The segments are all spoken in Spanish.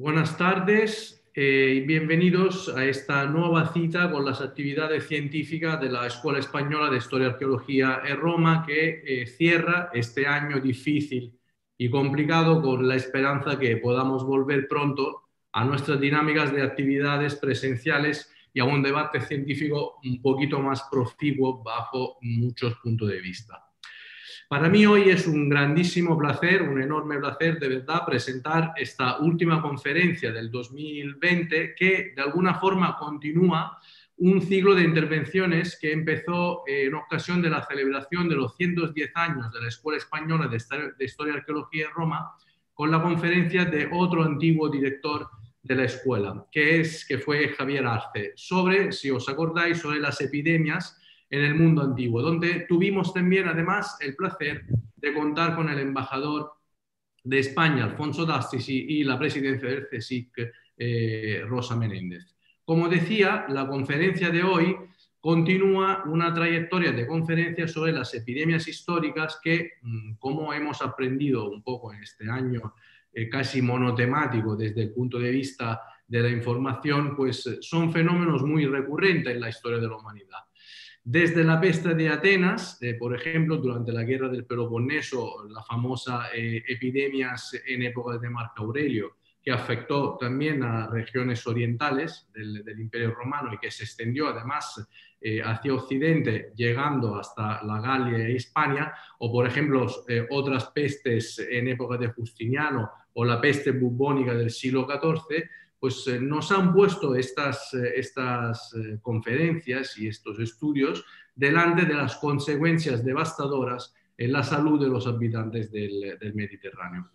Buenas tardes eh, y bienvenidos a esta nueva cita con las actividades científicas de la Escuela Española de Historia y Arqueología en Roma, que eh, cierra este año difícil y complicado con la esperanza que podamos volver pronto a nuestras dinámicas de actividades presenciales y a un debate científico un poquito más profícuo bajo muchos puntos de vista. Para mí hoy es un grandísimo placer, un enorme placer de verdad presentar esta última conferencia del 2020 que de alguna forma continúa un ciclo de intervenciones que empezó eh, en ocasión de la celebración de los 110 años de la Escuela Española de Historia, y Arqueología en Roma con la conferencia de otro antiguo director de la escuela, que, es, que fue Javier Arce, sobre, si os acordáis, sobre las epidemias en el mundo antiguo, donde tuvimos también además el placer de contar con el embajador de España, Alfonso Dastisi, y la presidencia del CSIC, eh, Rosa Menéndez. Como decía, la conferencia de hoy continúa una trayectoria de conferencias sobre las epidemias históricas que, mm, como hemos aprendido un poco en este año eh, casi monotemático desde el punto de vista de la información, pues eh, son fenómenos muy recurrentes en la historia de la humanidad desde la peste de Atenas, eh, por ejemplo, durante la guerra del Peloponeso, la famosa eh, epidemia en época de Marco Aurelio, que afectó también a regiones orientales del, Imperio Romano y que se extendió además eh, hacia Occidente, llegando hasta la Galia e Hispania, o por ejemplo otras pestes en época de Justiniano o la peste bubónica del siglo XIV, pues eh, nos han puesto estas, eh, estas eh, conferencias y estos estudios delante de las consecuencias devastadoras en la salud de los habitantes del Mediterráneo.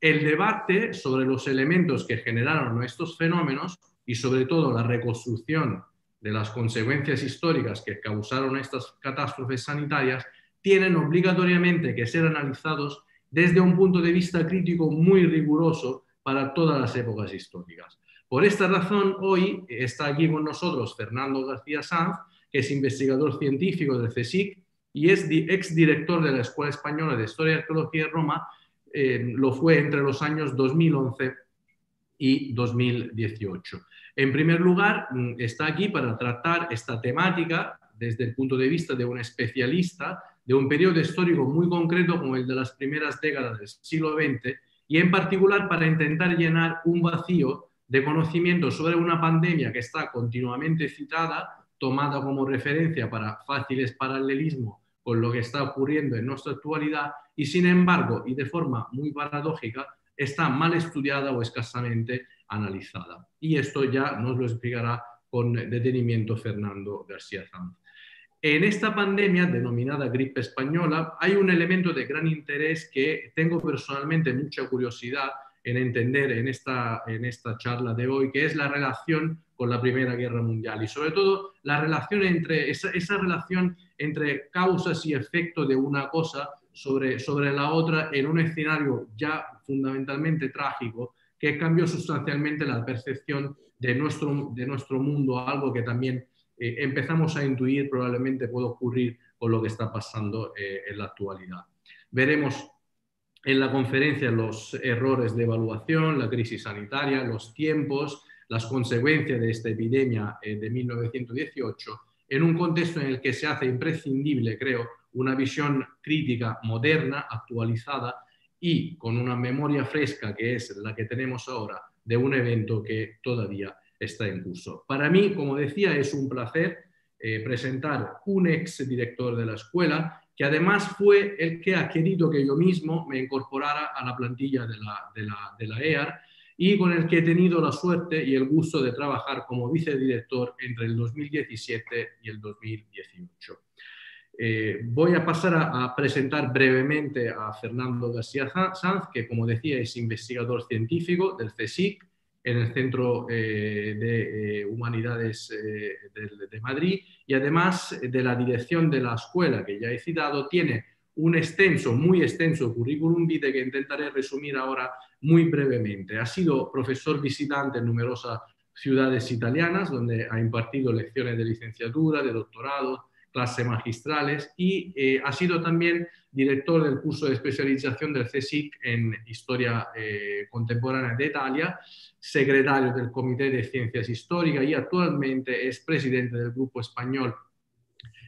El debate sobre los elementos que generaron estos fenómenos y sobre todo la reconstrucción de las consecuencias históricas que causaron estas catástrofes sanitarias tienen obligatoriamente que ser analizados desde un punto de vista crítico muy riguroso para todas las épocas históricas. Por esta razón, hoy está aquí con nosotros Fernando García Sanz, que es investigador científico del CSIC y es exdirector de la Escuela Española de Historia y Arqueología de Roma, eh, lo fue entre los años 2011 y 2018. En primer lugar, mm, está aquí para tratar esta temática desde el punto de vista de un especialista de un periodo histórico muy concreto como el de las primeras décadas del siglo XX y en particular para intentar llenar un vacío de conocimiento sobre una pandemia que está continuamente citada, tomada como referencia para fáciles paralelismos con lo que está ocurriendo en nuestra actualidad y sin embargo y de forma muy paradójica está mal estudiada o escasamente analizada. Y esto ya nos lo explicará con detenimiento Fernando García Sanz. En esta pandemia denominada gripe española hay un elemento de gran interés que tengo personalmente mucha curiosidad en entender en esta, en esta charla de hoy, que es la relación con la Primera Guerra Mundial y sobre todo la relación entre, esa, relación entre causas y efectos de una cosa sobre, sobre la otra en un escenario ya fundamentalmente trágico que cambió sustancialmente la percepción de nuestro, de nuestro mundo, algo que también eh, empezamos a intuir probablemente puede ocurrir con lo que está pasando eh, en la actualidad. Veremos en la conferencia los errores de evaluación, la crisis sanitaria, los tiempos, las consecuencias de esta epidemia eh, de 1918, en un contexto en el que se hace imprescindible, creo, una visión crítica moderna, actualizada y con una memoria fresca que es la que tenemos ahora de un evento que todavía está en curso. Para mí, como decía, es un placer eh, presentar un ex director de la escuela que además fue el que ha querido que yo mismo me incorporara a la plantilla de la, EAR e y con el que he tenido la suerte y el gusto de trabajar como vicedirector entre el 2017 y el 2018. Eh, voy a pasar a, a, presentar brevemente a Fernando García Sanz, que como decía es investigador científico del CSIC, en el Centro eh, de eh, Humanidades eh, de, Madrid y además de la dirección de la escuela que ya he citado, tiene un extenso, muy extenso currículum vitae que intentaré resumir ahora muy brevemente. Ha sido profesor visitante en numerosas ciudades italianas donde ha impartido lecciones de licenciatura, de doctorado, clases magistrales y eh, ha sido también director del curso de especialización del CSIC en Historia eh, Contemporánea de Italia, secretario del Comité de Ciencias Históricas y actualmente es presidente del grupo español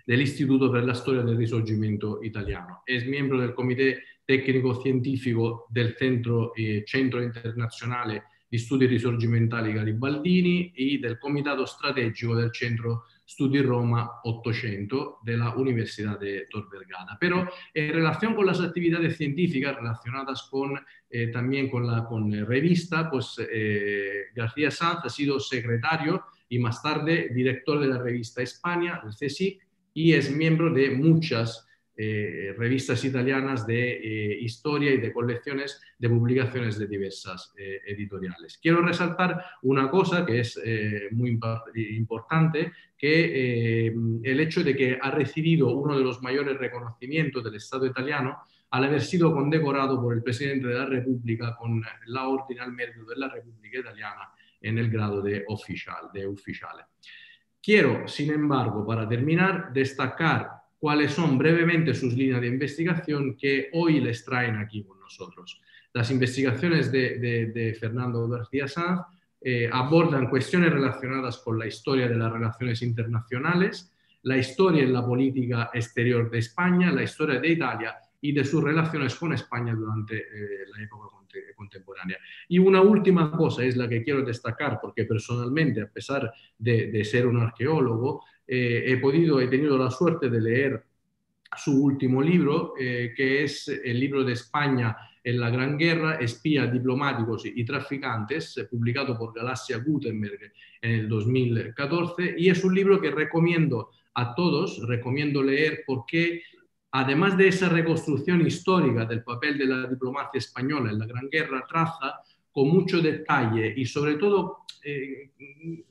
del Instituto per la Storia del Risorgimento Italiano. Es miembro del Comité Técnico Científico del Centro, Internacional eh, Centro Internazionale di Studi Risorgimentali Garibaldini y del Comitato Strategico del Centro Studi Roma 800 de la Universidad de Tor Vergata. Pero en eh, relación con las actividades científicas relacionadas con, eh, también con la revista, pues eh, García Sanz ha sido secretario y más tarde director de la revista España, el CSIC, y es miembro de muchas eh, revistas italianas de eh, historia y de colecciones de publicaciones de diversas eh, editoriales. Quiero resaltar una cosa que es muy importante, que el hecho de que ha recibido uno de los mayores reconocimientos del Estado italiano al haber sido condecorado por el presidente de la República con la Orden al Mérito de la República Italiana en el grado de oficial. Quiero, sin embargo, para terminar, destacar cuáles son brevemente sus líneas de investigación que hoy les traen aquí con nosotros. Las investigaciones de, Fernando García Sanz eh, abordan cuestiones relacionadas con la historia de las relaciones internacionales, la historia en la política exterior de España, la historia de Italia y de sus relaciones con España durante eh, la época contemporánea. Y una última cosa es la que quiero destacar, porque personalmente, a pesar de ser un arqueólogo, eh, he podido, he tenido la suerte de leer su último libro, eh, que es el libro de España en la Gran Guerra, Espías Diplomáticos y Traficantes, eh, publicado por Galaxia Gutenberg en el 2014, y es un libro que recomiendo a todos, recomiendo leer porque además de esa reconstrucción histórica del papel de la diplomacia española en la Gran Guerra, traza con mucho detalle y sobre todo eh,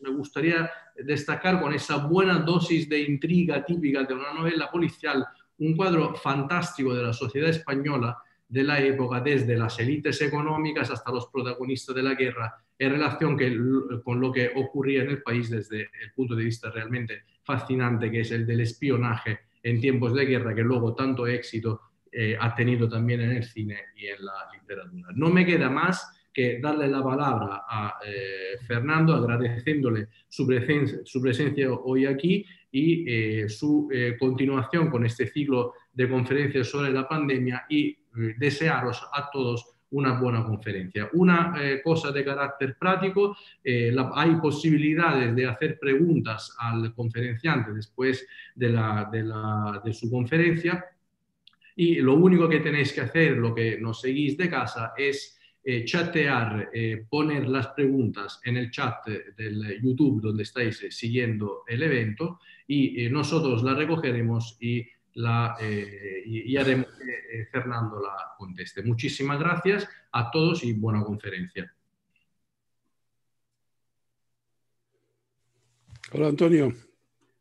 me gustaría destacar con esa buena dosis de intriga típica de una novela policial, un cuadro fantástico de la sociedad española de la época, desde las élites económicas hasta los protagonistas de la guerra, en relación con lo que ocurría en el país desde el punto de vista realmente fascinante, que es el del espionaje en tiempos de guerra, que luego tanto éxito eh, ha tenido también en el cine y en la literatura. No me queda más que darle la palabra a eh, Fernando, agradeciéndole su presencia, su presencia hoy aquí y eh, su eh, continuación con este ciclo de conferencias sobre la pandemia y desearos a todos una buena conferencia. Una cosa de carácter práctico, hay posibilidades de hacer preguntas al conferenciante después de, de, la, de, su conferencia y lo único que tenéis que hacer, lo que nos seguís de casa, es eh, chatear, eh, poner las preguntas en el chat eh, del YouTube donde estáis siguiendo el evento y nosotros la recogeremos y, la, y, haremos que Fernando la conteste. Muchísimas gracias a todos y buena conferencia. Hola Antonio,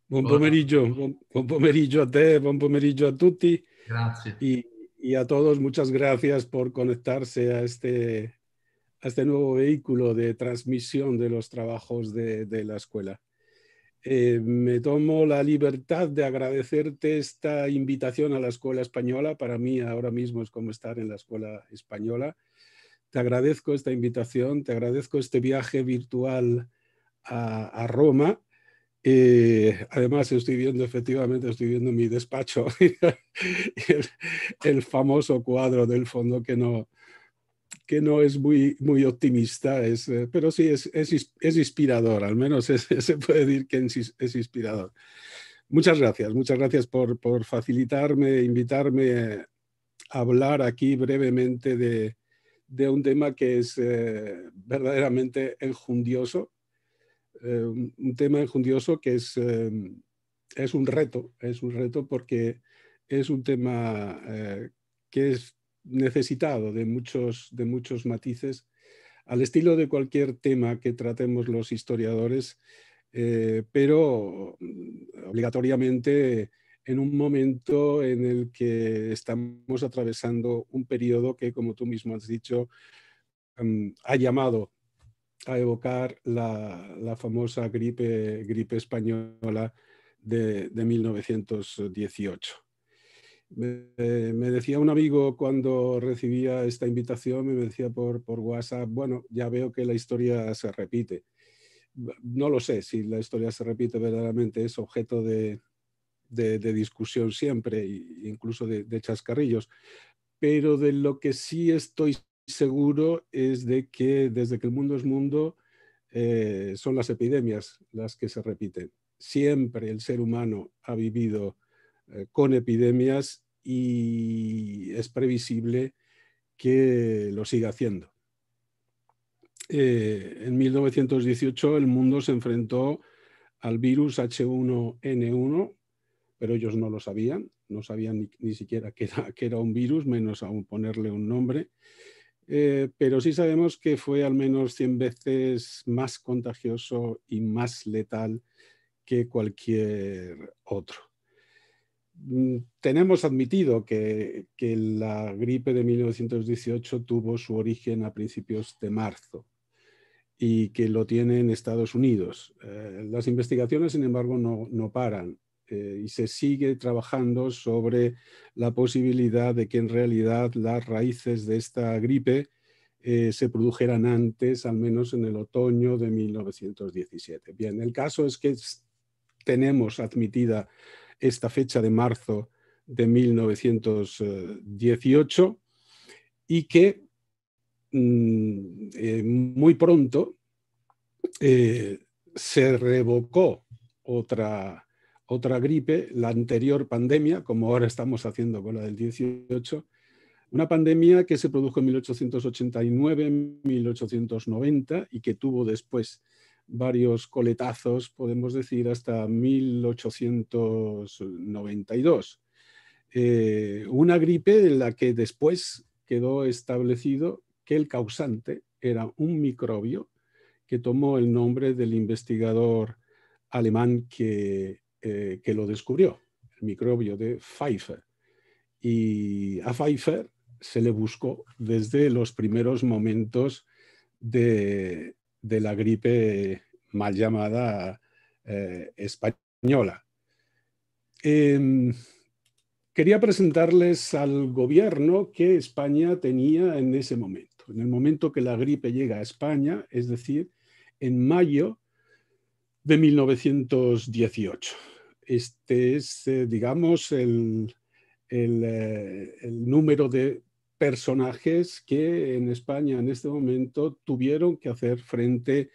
buen pomeriggio, buen pomeriggio a te, buen pomeriggio a tutti. gracias y a todos muchas gracias por conectarse a este, a este nuevo vehículo de transmisión de los trabajos de, la escuela. Eh, me tomo la libertad de agradecerte esta invitación a la Escuela Española. Para mí ahora mismo es como estar en la Escuela Española. Te agradezco esta invitación, te agradezco este viaje virtual a Roma y eh, además, estoy viendo, efectivamente, estoy viendo mi despacho, el, el, famoso cuadro del fondo que no, que no es muy, muy optimista, es, eh, pero sí es, es, es inspirador, al menos se puede decir que es, inspirador. Muchas gracias, muchas gracias por, por facilitarme, invitarme a hablar aquí brevemente de, de un tema que es eh, verdaderamente enjundioso eh, un tema enjundioso que em, es, un reto, es un reto porque es un tema eh, que es necesitado de muchos, de muchos matices. Al estilo de cualquier tema que tratemos los historiadores, eh, pero mm, obligatoriamente en un momento en el que estamos atravesando un periodo que, como tú mismo has dicho, em, ha llamado a evocar la, famosa gripe, gripe española de, 1918. Me, decía un amigo cuando recibía esta invitación, me decía por, por WhatsApp, bueno, ya veo que la historia se repite. No lo sé si la historia se repite verdaderamente, es objeto de, discusión siempre, incluso de chascarrillos, pero de lo que sí estoy seguro es de que desde que el mundo es mundo eh, son las epidemias las que se repiten. Siempre el ser humano ha vivido eh, con epidemias y es previsible que lo siga haciendo. Eh, en 1918 el mundo se enfrentó al virus H1N1, pero ellos no lo sabían, no sabían ni, siquiera que era, que era, un virus, menos aún ponerle un nombre. Eh, pero sí sabemos que fue al menos 100 veces más contagioso y más letal que cualquier otro. Mm, tenemos admitido que, la gripe de 1918 tuvo su origen a principios de marzo y que lo tiene en Estados Unidos. Eh, las investigaciones, sin embargo, no paran eh, y se sigue trabajando sobre la posibilidad de que en realidad las raíces de esta gripe eh, se produjeran antes, al menos en el otoño de 1917. Bien, el caso es que tenemos admitida esta fecha de marzo de 1918 eh, y que mm, muy pronto se revocó otra otra gripe, la anterior pandemia, como ahora estamos haciendo con la del 18, una pandemia que se produjo en 1889-1890 y que tuvo después varios coletazos, podemos decir, hasta 1892. Eh, una gripe en la que después quedó establecido que el causante era un microbio que tomó el nombre del investigador alemán que que lo descubrió, el microbio de Pfeiffer. Y a Pfeiffer se le buscó desde los primeros momentos de, la gripe mal llamada eh, española. Em, quería presentarles al gobierno que España tenía en ese momento, en el momento que la gripe llega a España, es decir, en mayo de 1918 este es, eh, digamos, eh, el, número de personajes que en España en este momento tuvieron que hacer frente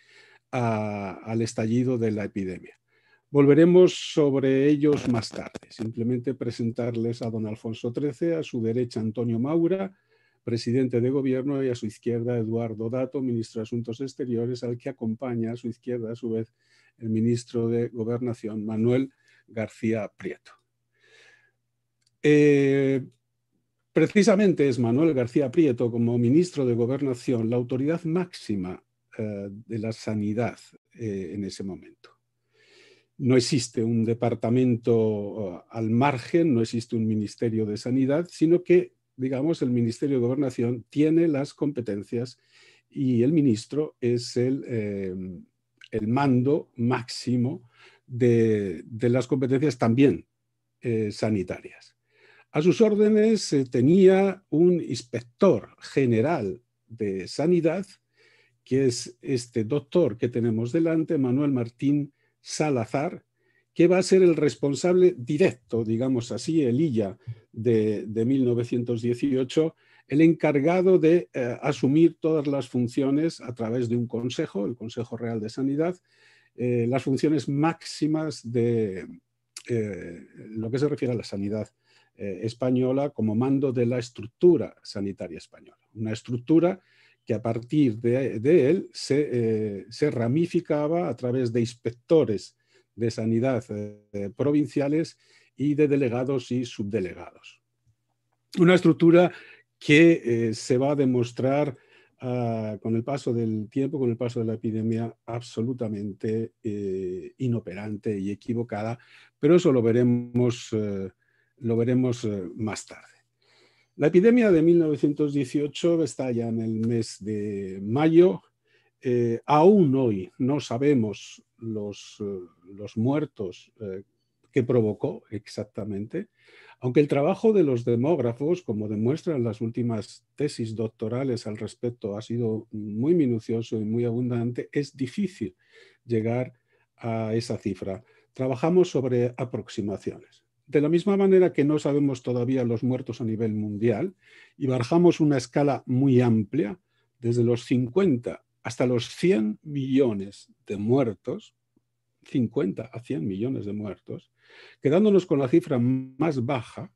al estallido de la epidemia. Volveremos sobre ellos más tarde. Simplemente presentarles a don Alfonso XIII, a su derecha Antonio Maura, presidente de gobierno, y a su izquierda Eduardo Dato, ministro de Asuntos Exteriores, al que acompaña a su izquierda a su vez el ministro de Gobernación Manuel García Prieto. Eh, precisamente es Manuel García Prieto, como ministro de Gobernación, la autoridad máxima eh, de la sanidad eh, en ese momento. No existe un departamento al margen, no existe un ministerio de sanidad, sino que, digamos, el Ministerio de Gobernación tiene las competencias y el ministro es el mando máximo de, las competencias también eh, sanitarias. A sus órdenes eh, tenía un inspector general de sanidad, que es este doctor que tenemos delante, Manuel Martín Salazar, que va a ser el responsable directo, digamos así, el ILLA de, 1918, el encargado de eh, asumir todas las funciones a través de un consejo, el Consejo Real de Sanidad, eh, las funciones máximas de eh, lo que se refiere a la sanidad eh, española como mando de la estructura sanitaria española. Una estructura que a partir de, él se, ramificaba a través de inspectores de sanidad provinciales y de delegados y subdelegados. Una estructura que se va a demostrar Ah, con el paso del tiempo, con el paso de la epidemia, absolutamente eh, inoperante y equivocada, pero eso lo veremos, eh, eh, más tarde. La epidemia de 1918 está ya en el mes de mayo. aún hoy no sabemos los muertos que provocó exactamente. Aunque el trabajo de los demógrafos, como demuestran las últimas tesis doctorales al respecto, ha sido muy minucioso y muy abundante, es difícil llegar a esa cifra. Trabajamos sobre aproximaciones. De la misma manera que no sabemos todavía los muertos a nivel mundial y bajamos una escala muy amplia, desde los 50 hasta los 100 millones de muertos, 50 a 100 millones de muertos, quedándonos con la cifra más baja,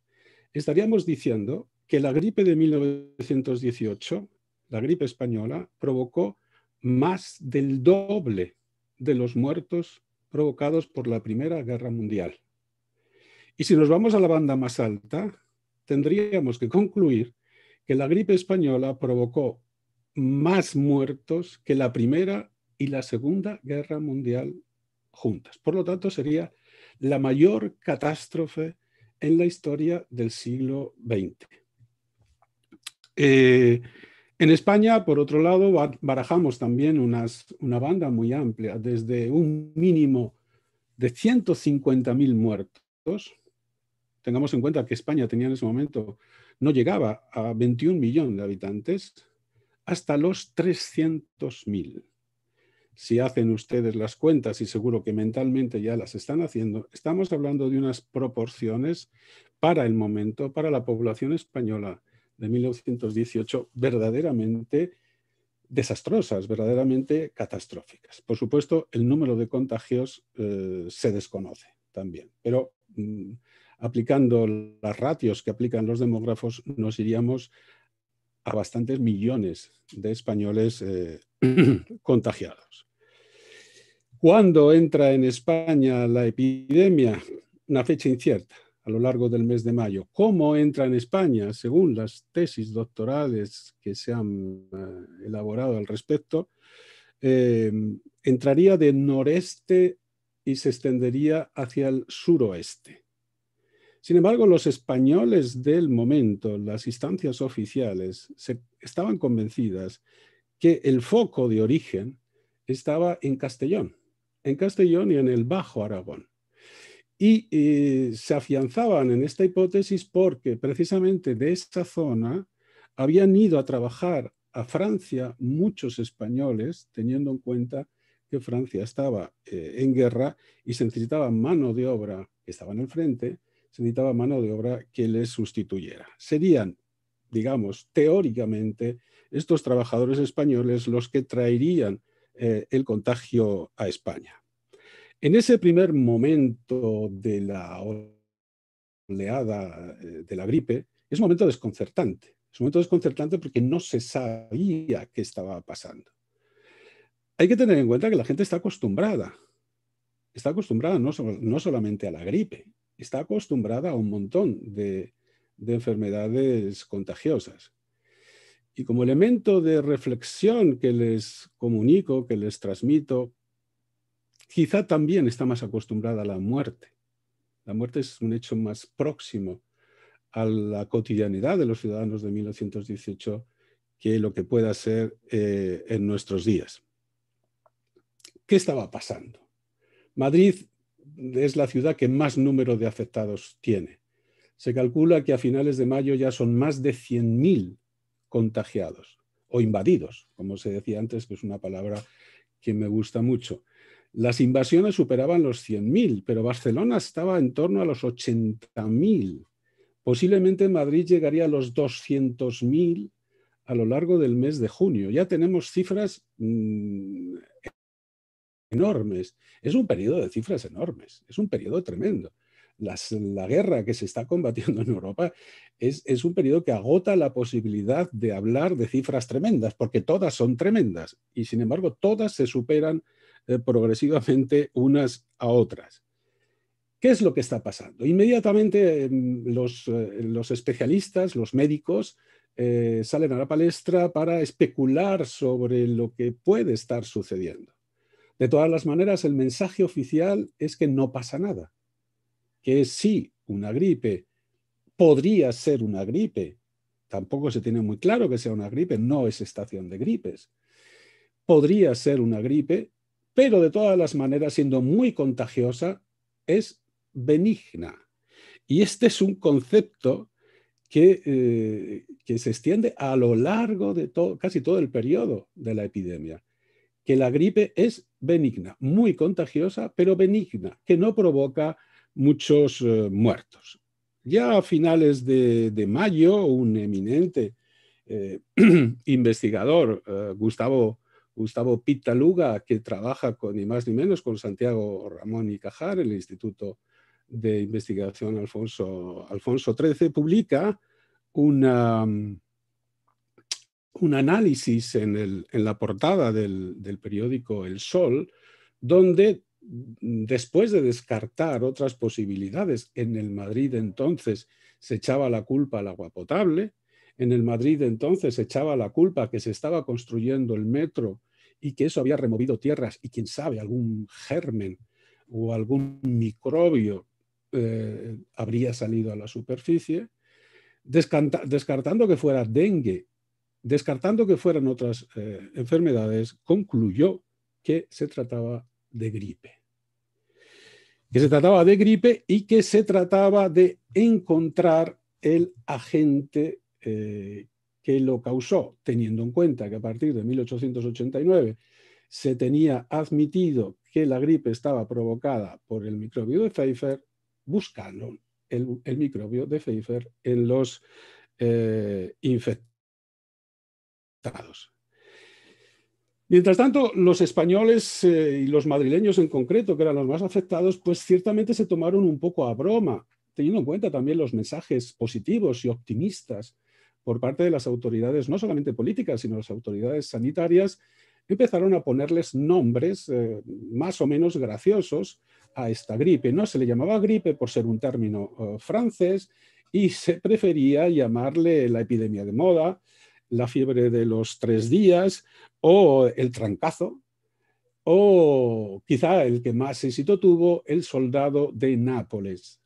estaríamos diciendo que la gripe de 1918, la gripe española, provocó más del doble de los muertos provocados por la Primera Guerra Mundial. Y si nos vamos a la banda más alta, tendríamos que concluir que la gripe española provocó más muertos que la Primera y la Segunda Guerra Mundial por lo tanto, sería la mayor catástrofe en la historia del siglo XX. Eh, en España, por otro lado, barajamos también una banda muy amplia, desde un mínimo de 150.000 muertos. Tengamos en cuenta que España tenía en ese momento, no llegaba a 21 millones de habitantes, hasta los 300.000 si hacen ustedes las cuentas, y seguro que mentalmente ya las están haciendo, estamos hablando de unas proporciones para el momento, para la población española de 1918, verdaderamente desastrosas, verdaderamente catastróficas. Por supuesto, el número de contagios eh, se desconoce también, pero mm, aplicando las ratios que aplican los demógrafos, nos iríamos a bastantes millones de españoles eh, contagiados. ¿Cuándo entra en España la epidemia? Una fecha incierta a lo largo del mes de mayo. ¿Cómo entra en España? Según las tesis doctorales que se han eh, elaborado al respecto, em, entraría de noreste y se extendería hacia el suroeste. Sin embargo, los españoles del momento, las instancias oficiales, se, estaban convencidas que el foco de origen estaba en Castellón, en Castellón y en el Bajo Aragón. Y eh, se afianzaban en esta hipótesis porque precisamente de esta zona habían ido a trabajar a Francia muchos españoles, teniendo en cuenta que Francia estaba eh, en guerra y se necesitaba mano de obra que estaba en el frente, se necesitaba mano de obra que les sustituyera. Serían, digamos, teóricamente, estos trabajadores españoles los que traerían eh, el contagio a España. En ese primer momento de la oleada eh, de la gripe, es un momento desconcertante. Es un momento desconcertante porque no se sabía qué estaba pasando. Hay que tener en cuenta que la gente está acostumbrada. Está acostumbrada no solamente a la gripe, está acostumbrada a un montón de, enfermedades contagiosas. Y como elemento de reflexión que les comunico, que les transmito, quizá también está más acostumbrada a la muerte. La muerte es un hecho más próximo a la cotidianidad de los ciudadanos de 1918 que lo que pueda ser eh, en nuestros días. ¿Qué estaba pasando? Madrid es la ciudad que más número de afectados tiene. Se calcula que a finales de mayo ya son más de 100.000 contagiados o invadidos, como se decía antes, que es una palabra que me gusta mucho. Las invasiones superaban los 100.000, pero Barcelona estaba en torno a los 80.000. Posiblemente Madrid llegaría a los 200.000 a lo largo del mes de junio. Ya tenemos cifras mm, enormes. Es un periodo de cifras enormes, es un periodo tremendo. la guerra que se está combatiendo en Europa es, un periodo que agota la posibilidad de hablar de cifras tremendas, porque todas son tremendas y sin embargo todas se superan eh, progresivamente unas a otras. ¿Qué es lo que está pasando? Inmediatamente em, eh, los, especialistas, los médicos, eh, salen a la palestra para especular sobre lo que puede estar sucediendo. De todas las maneras, el mensaje oficial es que no pasa nada, que sí una gripe, podría ser una gripe, tampoco se tiene muy claro que sea una gripe, no es estación de gripes, podría ser una gripe, pero de todas las maneras, siendo muy contagiosa, es benigna. Y este es un concepto que, eh, que se extiende a lo largo de casi todo el periodo de la epidemia que la gripe es benigna, muy contagiosa, pero benigna, que no provoca muchos eh, muertos. Ya a finales de, mayo, un eminente eh, investigador, eh, Gustavo, Gustavo Pitaluga, que trabaja con, ni más ni menos con Santiago Ramón y Cajar, el Instituto de Investigación Alfonso, Alfonso XIII, publica una, mm, un análisis en, la portada del, periódico El Sol, donde mm, después de descartar otras posibilidades, en el Madrid entonces se echaba la culpa al agua potable, en el Madrid entonces se echaba la culpa que se estaba construyendo el metro y que eso había removido tierras y quién sabe, algún germen o algún microbio eh, habría salido a la superficie, descartando que fuera dengue descartando que fueran otras eh, enfermedades, concluyó que se trataba de gripe. Que se trataba de gripe y que se trataba de encontrar el agente eh, que lo causó, teniendo en cuenta que a partir de 1889 se tenía admitido que la gripe estaba provocada por el microbio de Pfeiffer, buscaron el, microbio de Pfeiffer en los eh, infectados Mientras tanto, los españoles eh, y los madrileños en concreto, que eran los más afectados, pues ciertamente se tomaron un poco a broma, teniendo en cuenta también los mensajes positivos y optimistas por parte de las autoridades, no solamente políticas, sino las autoridades sanitarias, empezaron a ponerles nombres eh, más o menos graciosos a esta gripe. No se le llamaba gripe por ser un término eh, francés y se prefería llamarle la epidemia de moda, la fiebre de los tres días o el trancazo, o quizá el que más éxito tuvo, El soldado de Nápoles.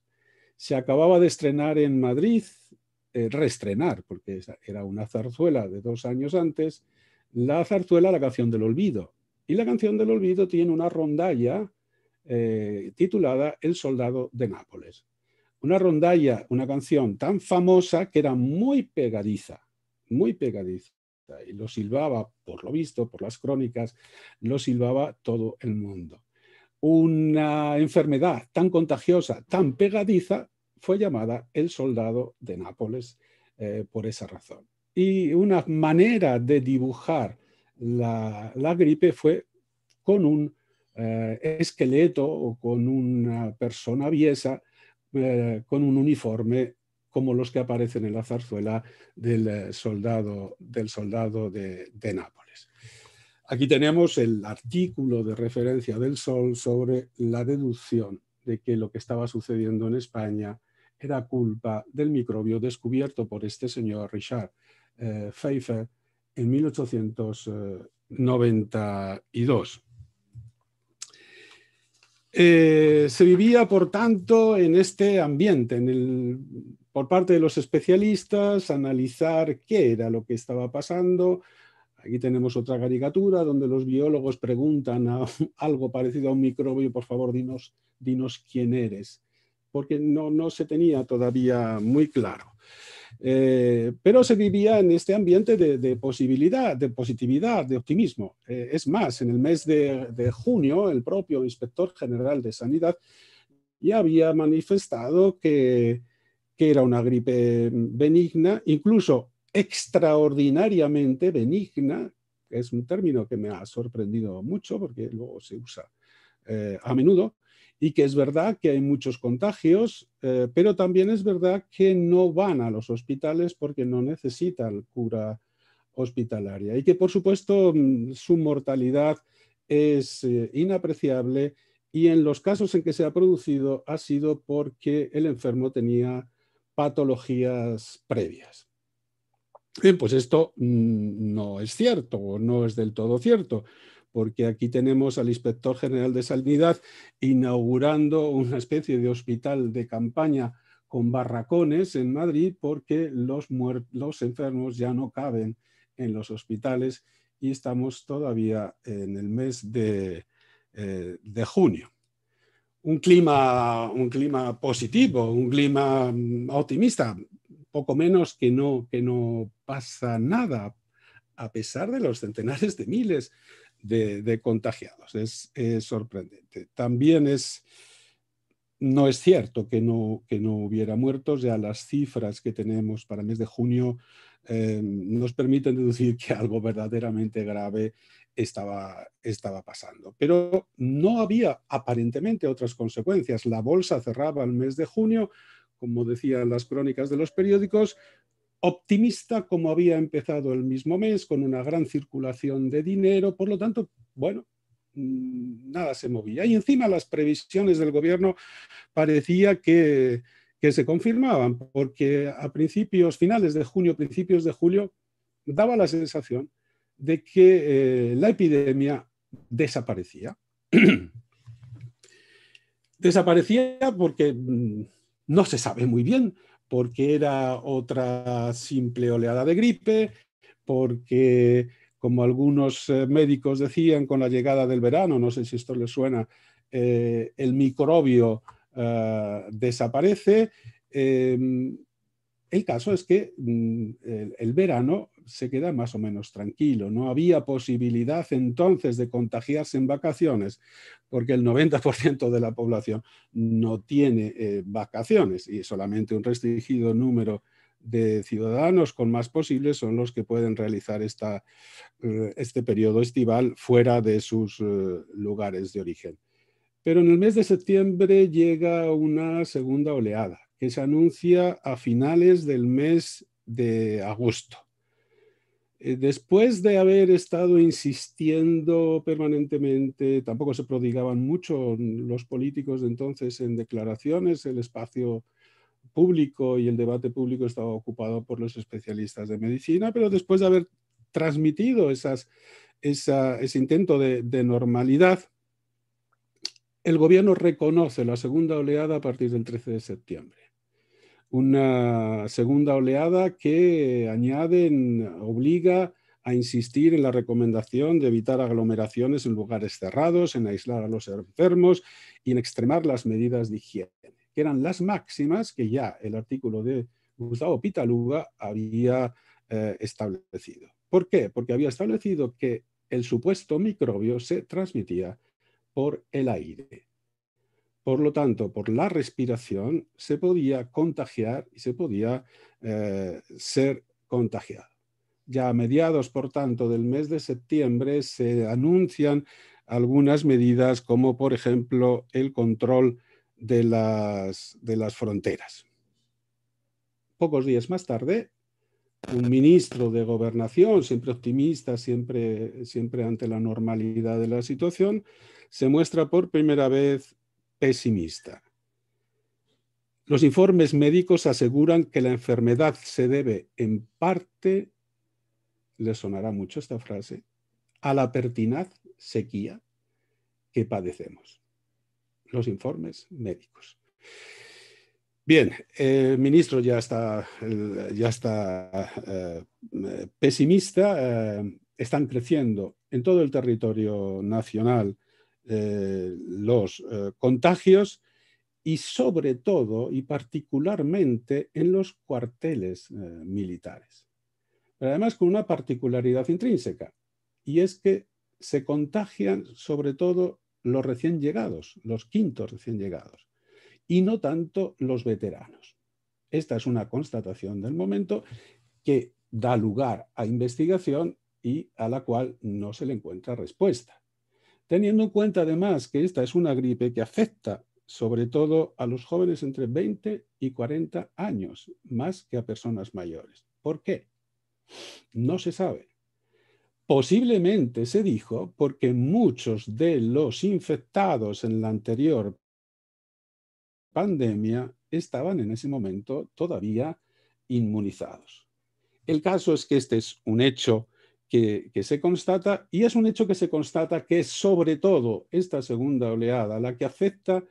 Se acababa de estrenar en Madrid, eh, reestrenar, porque era una zarzuela de dos años antes, la zarzuela La canción del olvido. Y la canción del olvido tiene una rondalla eh, titulada El soldado de Nápoles. Una rondalla, una canción tan famosa que era muy pegadiza muy pegadiza y lo silbaba, por lo visto, por las crónicas, lo silbaba todo el mundo. Una enfermedad tan contagiosa, tan pegadiza, fue llamada el soldado de Nápoles eh, por esa razón. Y una manera de dibujar la, gripe fue con un eh, esqueleto o con una persona viesa eh, con un uniforme como los que aparecen en la zarzuela del eh, soldado, del soldado de, Nápoles. Aquí tenemos el artículo de referencia del Sol sobre la deducción de que lo que estaba sucediendo en España era culpa del microbio descubierto por este señor Richard eh, Pfeiffer en 1892. Eh, se vivía, por tanto, en este ambiente, en el por parte de los especialistas, analizar qué era lo que estaba pasando. Aquí tenemos otra caricatura donde los biólogos preguntan a algo parecido a un microbio, por favor, dinos, dinos quién eres, porque no, no se tenía todavía muy claro. Eh, pero se vivía en este ambiente de, posibilidad, de positividad, de optimismo. Eh, es más, en el mes de junio, el propio inspector general de Sanidad ya había manifestado que que era una gripe eh, benigna, incluso extraordinariamente benigna, que es un término que me ha sorprendido mucho porque luego se usa eh, a menudo, y que es verdad que hay muchos contagios, eh, pero también es verdad que no van a los hospitales porque no necesitan cura hospitalaria y que por supuesto mm, su mortalidad es inapreciable y en los casos en que se ha producido ha sido porque el enfermo tenía patologías previas. Bien, pues esto mm, no es cierto o no es del todo cierto, porque aquí tenemos al inspector general de Sanidad inaugurando una especie de hospital de campaña con barracones en Madrid porque los, los enfermos ya no caben en los hospitales y estamos todavía en el mes de eh, junio un clima, un clima positivo, un clima mm, optimista, poco menos que no, que no pasa nada, a pesar de los centenares de miles de, contagiados. Es, sorprendente. También es, no es cierto que no, que no hubiera muertos, ya las cifras que tenemos para el mes de junio eh, nos permiten deducir que algo verdaderamente grave estaba, estaba pasando. Pero no había aparentemente otras consecuencias. La bolsa cerraba el mes de junio, como decían las crónicas de los periódicos, optimista como había empezado el mismo mes, con una gran circulación de dinero, por lo tanto, bueno, mm, nada se movía. Y encima las previsiones del gobierno parecía que, que se confirmaban, porque a principios, finales de junio, principios de julio, daba la sensación de que eh, la epidemia desaparecía. desaparecía porque mm, no se sabe muy bien, porque era otra simple oleada de gripe, porque como algunos eh, médicos decían con la llegada del verano, no sé si esto les suena, eh, el microbio desaparece. Em, el caso es que mm, el, verano se queda más o menos tranquilo. No había posibilidad entonces de contagiarse en vacaciones, porque el 90% de la población no tiene eh, vacaciones y solamente un restringido número de ciudadanos con más posibles son los que pueden realizar esta, eh, este periodo estival fuera de sus eh, lugares de origen. Pero en el mes de septiembre llega una segunda oleada que se anuncia a finales del mes de agosto. Eh, después de haber estado insistiendo permanentemente, tampoco se prodigaban mucho los políticos de entonces en declaraciones, el espacio público y el debate público estaba ocupado por los especialistas de medicina, pero después de haber transmitido ese intento de normalidad, el gobierno reconoce la segunda oleada a partir del 13 de septiembre una segunda oleada que añaden, obliga a insistir en la recomendación de evitar aglomeraciones en lugares cerrados, en aislar a los enfermos y en extremar las medidas de higiene, que eran las máximas que ya el artículo de Gustavo Pitaluga había eh, establecido. ¿Por qué? Porque había establecido que el supuesto microbio se transmitía por el aire. Por lo tanto, por la respiración se podía contagiar y se podía eh, ser contagiado. Ya a mediados, por tanto, del mes de septiembre se anuncian algunas medidas como, por ejemplo, el control de las, de las fronteras. Pocos días más tarde, un ministro de gobernación, siempre optimista, siempre, siempre ante la normalidad de la situación, se muestra por primera vez pesimista. Los informes médicos aseguran que la enfermedad se debe en parte, le sonará mucho esta frase, a la pertinaz sequía que padecemos. Los informes médicos. Bien, el eh, ministro ya está, eh, ya está eh, pesimista. están creciendo en todo el territorio nacional eh, los eh, contagios y sobre todo y particularmente en los cuarteles eh, militares. Pero además con una particularidad intrínseca y es que se contagian sobre todo los recién llegados, los quintos recién llegados, y no tanto los veteranos. Esta es una constatación del momento que da lugar a investigación y a la cual no se le encuentra respuesta teniendo en cuenta además que esta es una gripe que afecta sobre todo a los jóvenes entre 20 y 40 años, más que a personas mayores. ¿Por qué? No se sabe. Posiblemente se dijo porque muchos de los infectados en la anterior pandemia estaban en ese momento todavía inmunizados. El caso es que este es un hecho que, se constata y es un hecho que se constata que es sobre todo esta segunda oleada la que afecta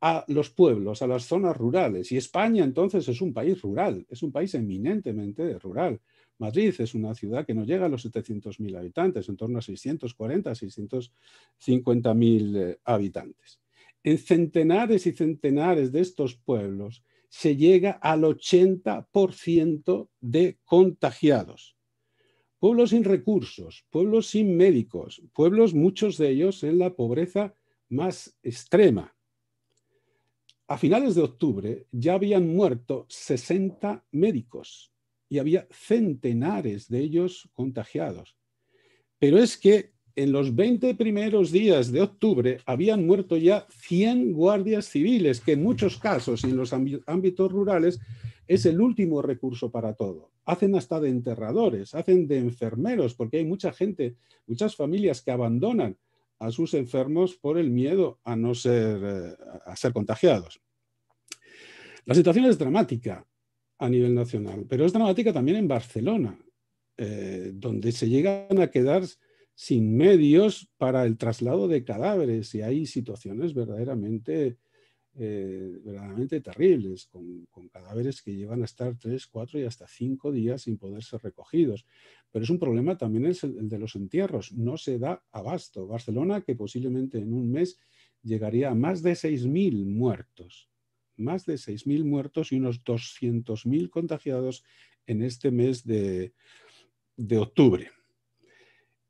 a los pueblos, a las zonas rurales. Y España entonces es un país rural, es un país eminentemente rural. Madrid es una ciudad que no llega a los 700.000 habitantes, en torno a 640, 650.000 eh, habitantes. En centenares y centenares de estos pueblos se llega al 80% de contagiados. Pueblos sin recursos, pueblos sin médicos, pueblos muchos de ellos en la pobreza más extrema. A finales de octubre ya habían muerto 60 médicos y había centenares de ellos contagiados. Pero es que en los 20 primeros días de octubre habían muerto ya 100 guardias civiles, que en muchos casos en los ámbitos rurales es el último recurso para todo. Hacen hasta de enterradores, hacen de enfermeros, porque hay mucha gente, muchas familias que abandonan a sus enfermos por el miedo a no ser, eh, a ser contagiados. La situación es dramática a nivel nacional, pero es dramática también en Barcelona, eh, donde se llegan a quedar sin medios para el traslado de cadáveres y hay situaciones verdaderamente eh, verdaderamente terribles, con, cadáveres que llevan a estar tres, cuatro y hasta cinco días sin poder ser recogidos. Pero es un problema también el, el de los entierros, no se da abasto. Barcelona, que posiblemente en un mes llegaría a más de 6.000 muertos, más de 6.000 muertos y unos 200.000 contagiados en este mes de, de octubre.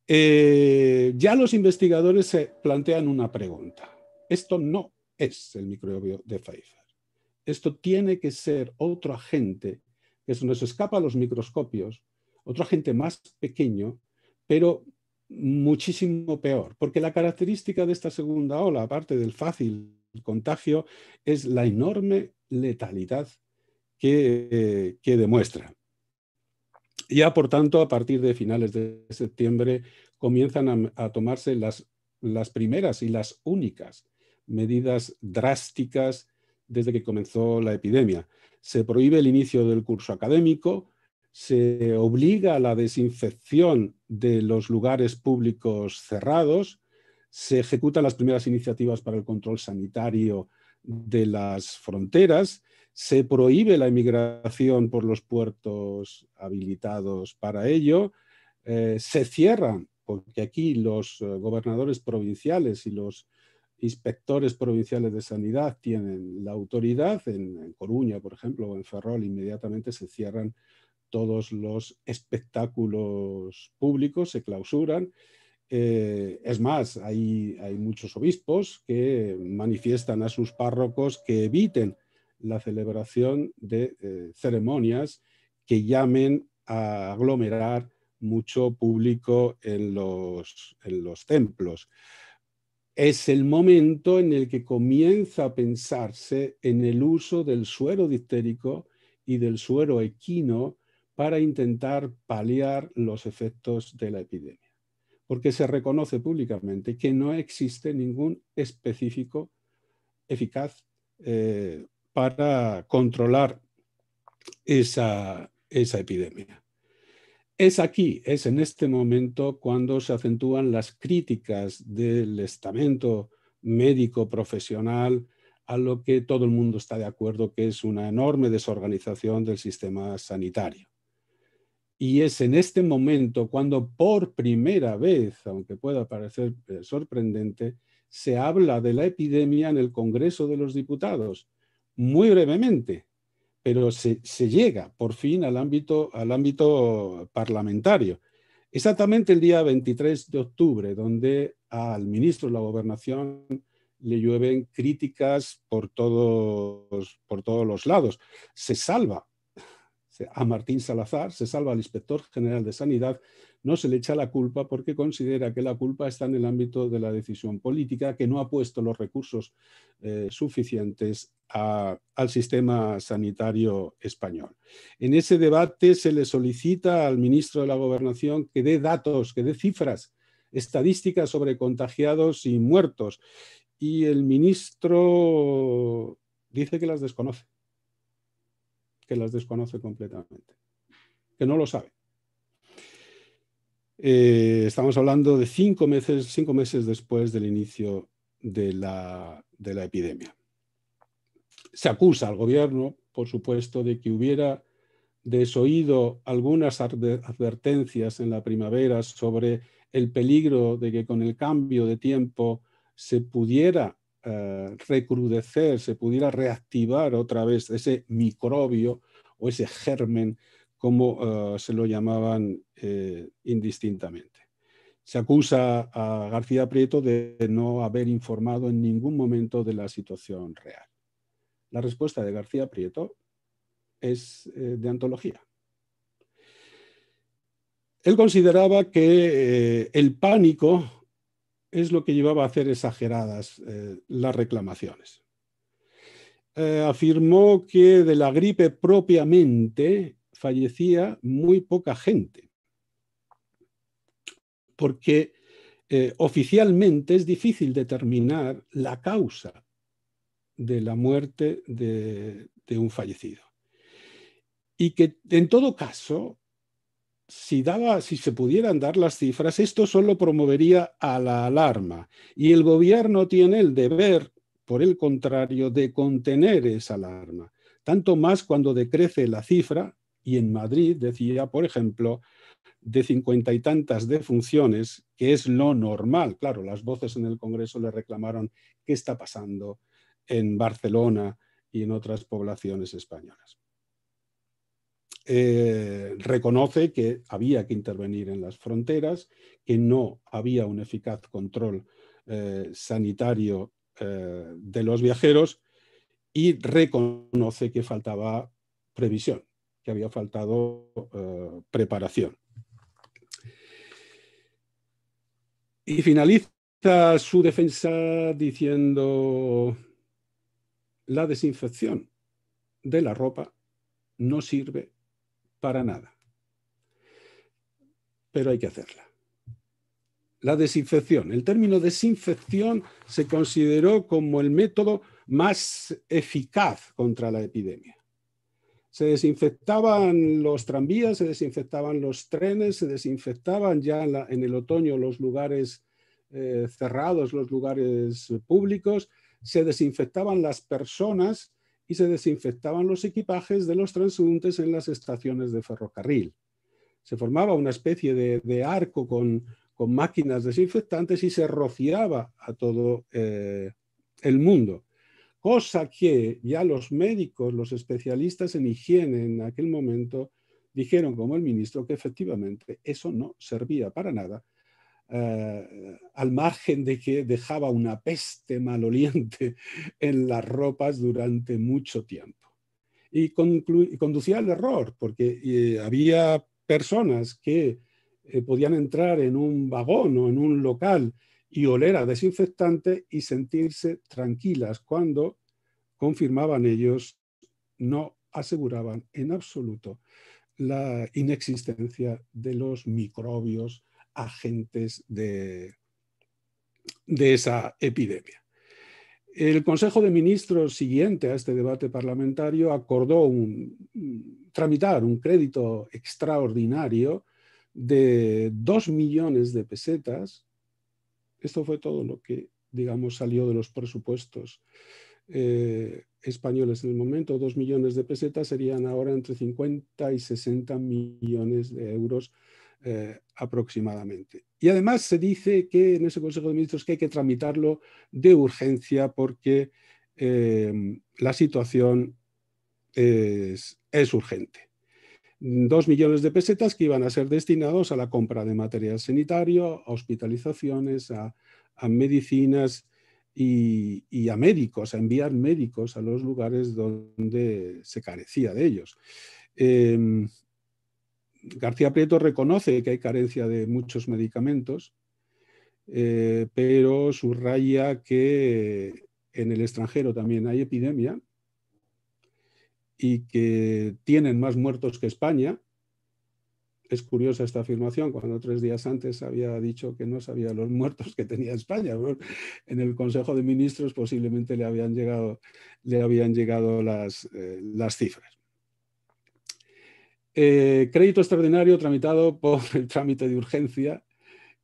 Eh, ya los investigadores se plantean una pregunta. Esto no es el microbio de Pfeiffer. Esto tiene que ser otro agente que se nos escapa a los microscopios, otro agente más pequeño, pero muchísimo peor, porque la característica de esta segunda ola, aparte del fácil contagio, es la enorme letalidad que, demuestra. Ya, por tanto, a partir de finales de septiembre comienzan a, tomarse las, las primeras y las únicas medidas drásticas desde que comenzó la epidemia. Se prohíbe el inicio del curso académico, se obliga a la desinfección de los lugares públicos cerrados, se ejecutan las primeras iniciativas para el control sanitario de las fronteras, se prohíbe la emigración por los puertos habilitados para ello, eh, se cierran, porque aquí los eh, gobernadores provinciales y los inspectores provinciales de sanidad tienen la autoridad, en, Coruña, por ejemplo, o en Ferrol, inmediatamente se cierran todos los espectáculos públicos, se clausuran. Eh, es más, hay, muchos obispos que manifiestan a sus párrocos que eviten la celebración de eh, ceremonias que llamen a aglomerar mucho público en los templos es el momento en el que comienza a pensarse en el uso del suero distérico y del suero equino para intentar paliar los efectos de la epidemia. Porque se reconoce públicamente que no existe ningún específico eficaz eh, para controlar esa epidemia. Es aquí, es en este momento cuando se acentúan las críticas del estamento médico profesional a lo que todo el mundo está de acuerdo que es una enorme desorganización del sistema sanitario. Y es en este momento cuando por primera vez, aunque pueda parecer eh, sorprendente, se habla de la epidemia en el Congreso de los Diputados, muy brevemente, pero se, llega por fin al ámbito, al ámbito parlamentario. Exactamente el día 23 de octubre, donde al ministro de la Gobernación le llueven críticas por todos, por todos los lados. Se salva a Martín Salazar, se salva al inspector general de Sanidad, no se le echa la culpa porque considera que la culpa está en el ámbito de la decisión política, que no ha puesto los recursos eh, suficientes al sistema sanitario español. En ese debate se le solicita al ministro de la Gobernación que dé datos, que dé cifras estadísticas sobre contagiados y muertos. Y el ministro dice que las desconoce que las desconoce completamente, que no lo sabe. Eh, estamos hablando de cinco meses, cinco meses después del inicio de la, de la epidemia. Se acusa al gobierno, por supuesto, de que hubiera desoído algunas advertencias en la primavera sobre el peligro de que con el cambio de tiempo se pudiera eh, recrudecer, se pudiera reactivar otra vez ese microbio o ese germen, como eh, se lo llamaban eh, indistintamente. Se acusa a García Prieto de no haber informado en ningún momento de la situación real. La respuesta de García Prieto es de antología. Él consideraba que el pánico es lo que llevaba a hacer exageradas eh, las reclamaciones. Eh, afirmó que de la gripe propiamente fallecía muy poca gente, porque eh, oficialmente es difícil determinar la causa de la muerte de un fallecido. Y que en todo caso si, daba, si se pudieran dar las cifras, esto solo promovería a la alarma y el gobierno tiene el deber, por el contrario, de contener esa alarma, tanto más cuando decrece la cifra y en Madrid decía, por ejemplo, de cincuenta y tantas defunciones, que es lo normal. Claro, las voces en el Congreso le reclamaron qué está pasando en Barcelona y en otras poblaciones españolas. Eh, reconoce que había que intervenir en las fronteras, que no había un eficaz control eh, sanitario eh, de los viajeros y reconoce que faltaba previsión, que había faltado preparación. Y finaliza su defensa diciendo la desinfección de la ropa no sirve para nada. Pero hay que hacerla. La desinfección. El término desinfección se consideró como el método más eficaz contra la epidemia. Se desinfectaban los tranvías, se desinfectaban los trenes, se desinfectaban ya en, el otoño los lugares eh, cerrados, los lugares públicos, se desinfectaban las personas y se desinfectaban los equipajes de los transeúntes en las estaciones de ferrocarril. Se formaba una especie de, arco con, máquinas desinfectantes y se rociaba a todo eh, el mundo, cosa que ya los médicos, los especialistas en higiene en aquel momento dijeron como el ministro que efectivamente eso no servía para nada eh, al margen de que dejaba una peste maloliente en las ropas durante mucho tiempo. Y, conducía al error, porque eh, había personas que eh, podían entrar en un vagón o en un local y oler a desinfectante y sentirse tranquilas cuando confirmaban ellos no aseguraban en absoluto la inexistencia de los microbios agentes de, esa epidemia. El Consejo de Ministros siguiente a este debate parlamentario acordó tramitar un crédito extraordinario de 2 millones de pesetas. Esto fue todo lo que, digamos, salió de los presupuestos eh, españoles en el momento. 2 millones de pesetas serían ahora entre 50 y 60 millones de euros eh, aproximadamente. Y además se dice que en ese Consejo de Ministros que hay que tramitarlo de urgencia porque em, la situación es, urgente. Dos millones de pesetas que iban a ser destinados a la compra de material sanitario, a hospitalizaciones, a, medicinas y, a médicos, a enviar médicos a los lugares donde se carecía de ellos. Em, García Prieto reconoce que hay carencia de muchos medicamentos, eh, pero subraya que en el extranjero también hay epidemia y que tienen más muertos que España. Es curiosa esta afirmación, cuando tres días antes había dicho que no sabía los muertos que tenía España. En el Consejo de Ministros posiblemente le habían llegado, le habían llegado las, eh, las cifras. Eh, crédito extraordinario tramitado por el trámite de urgencia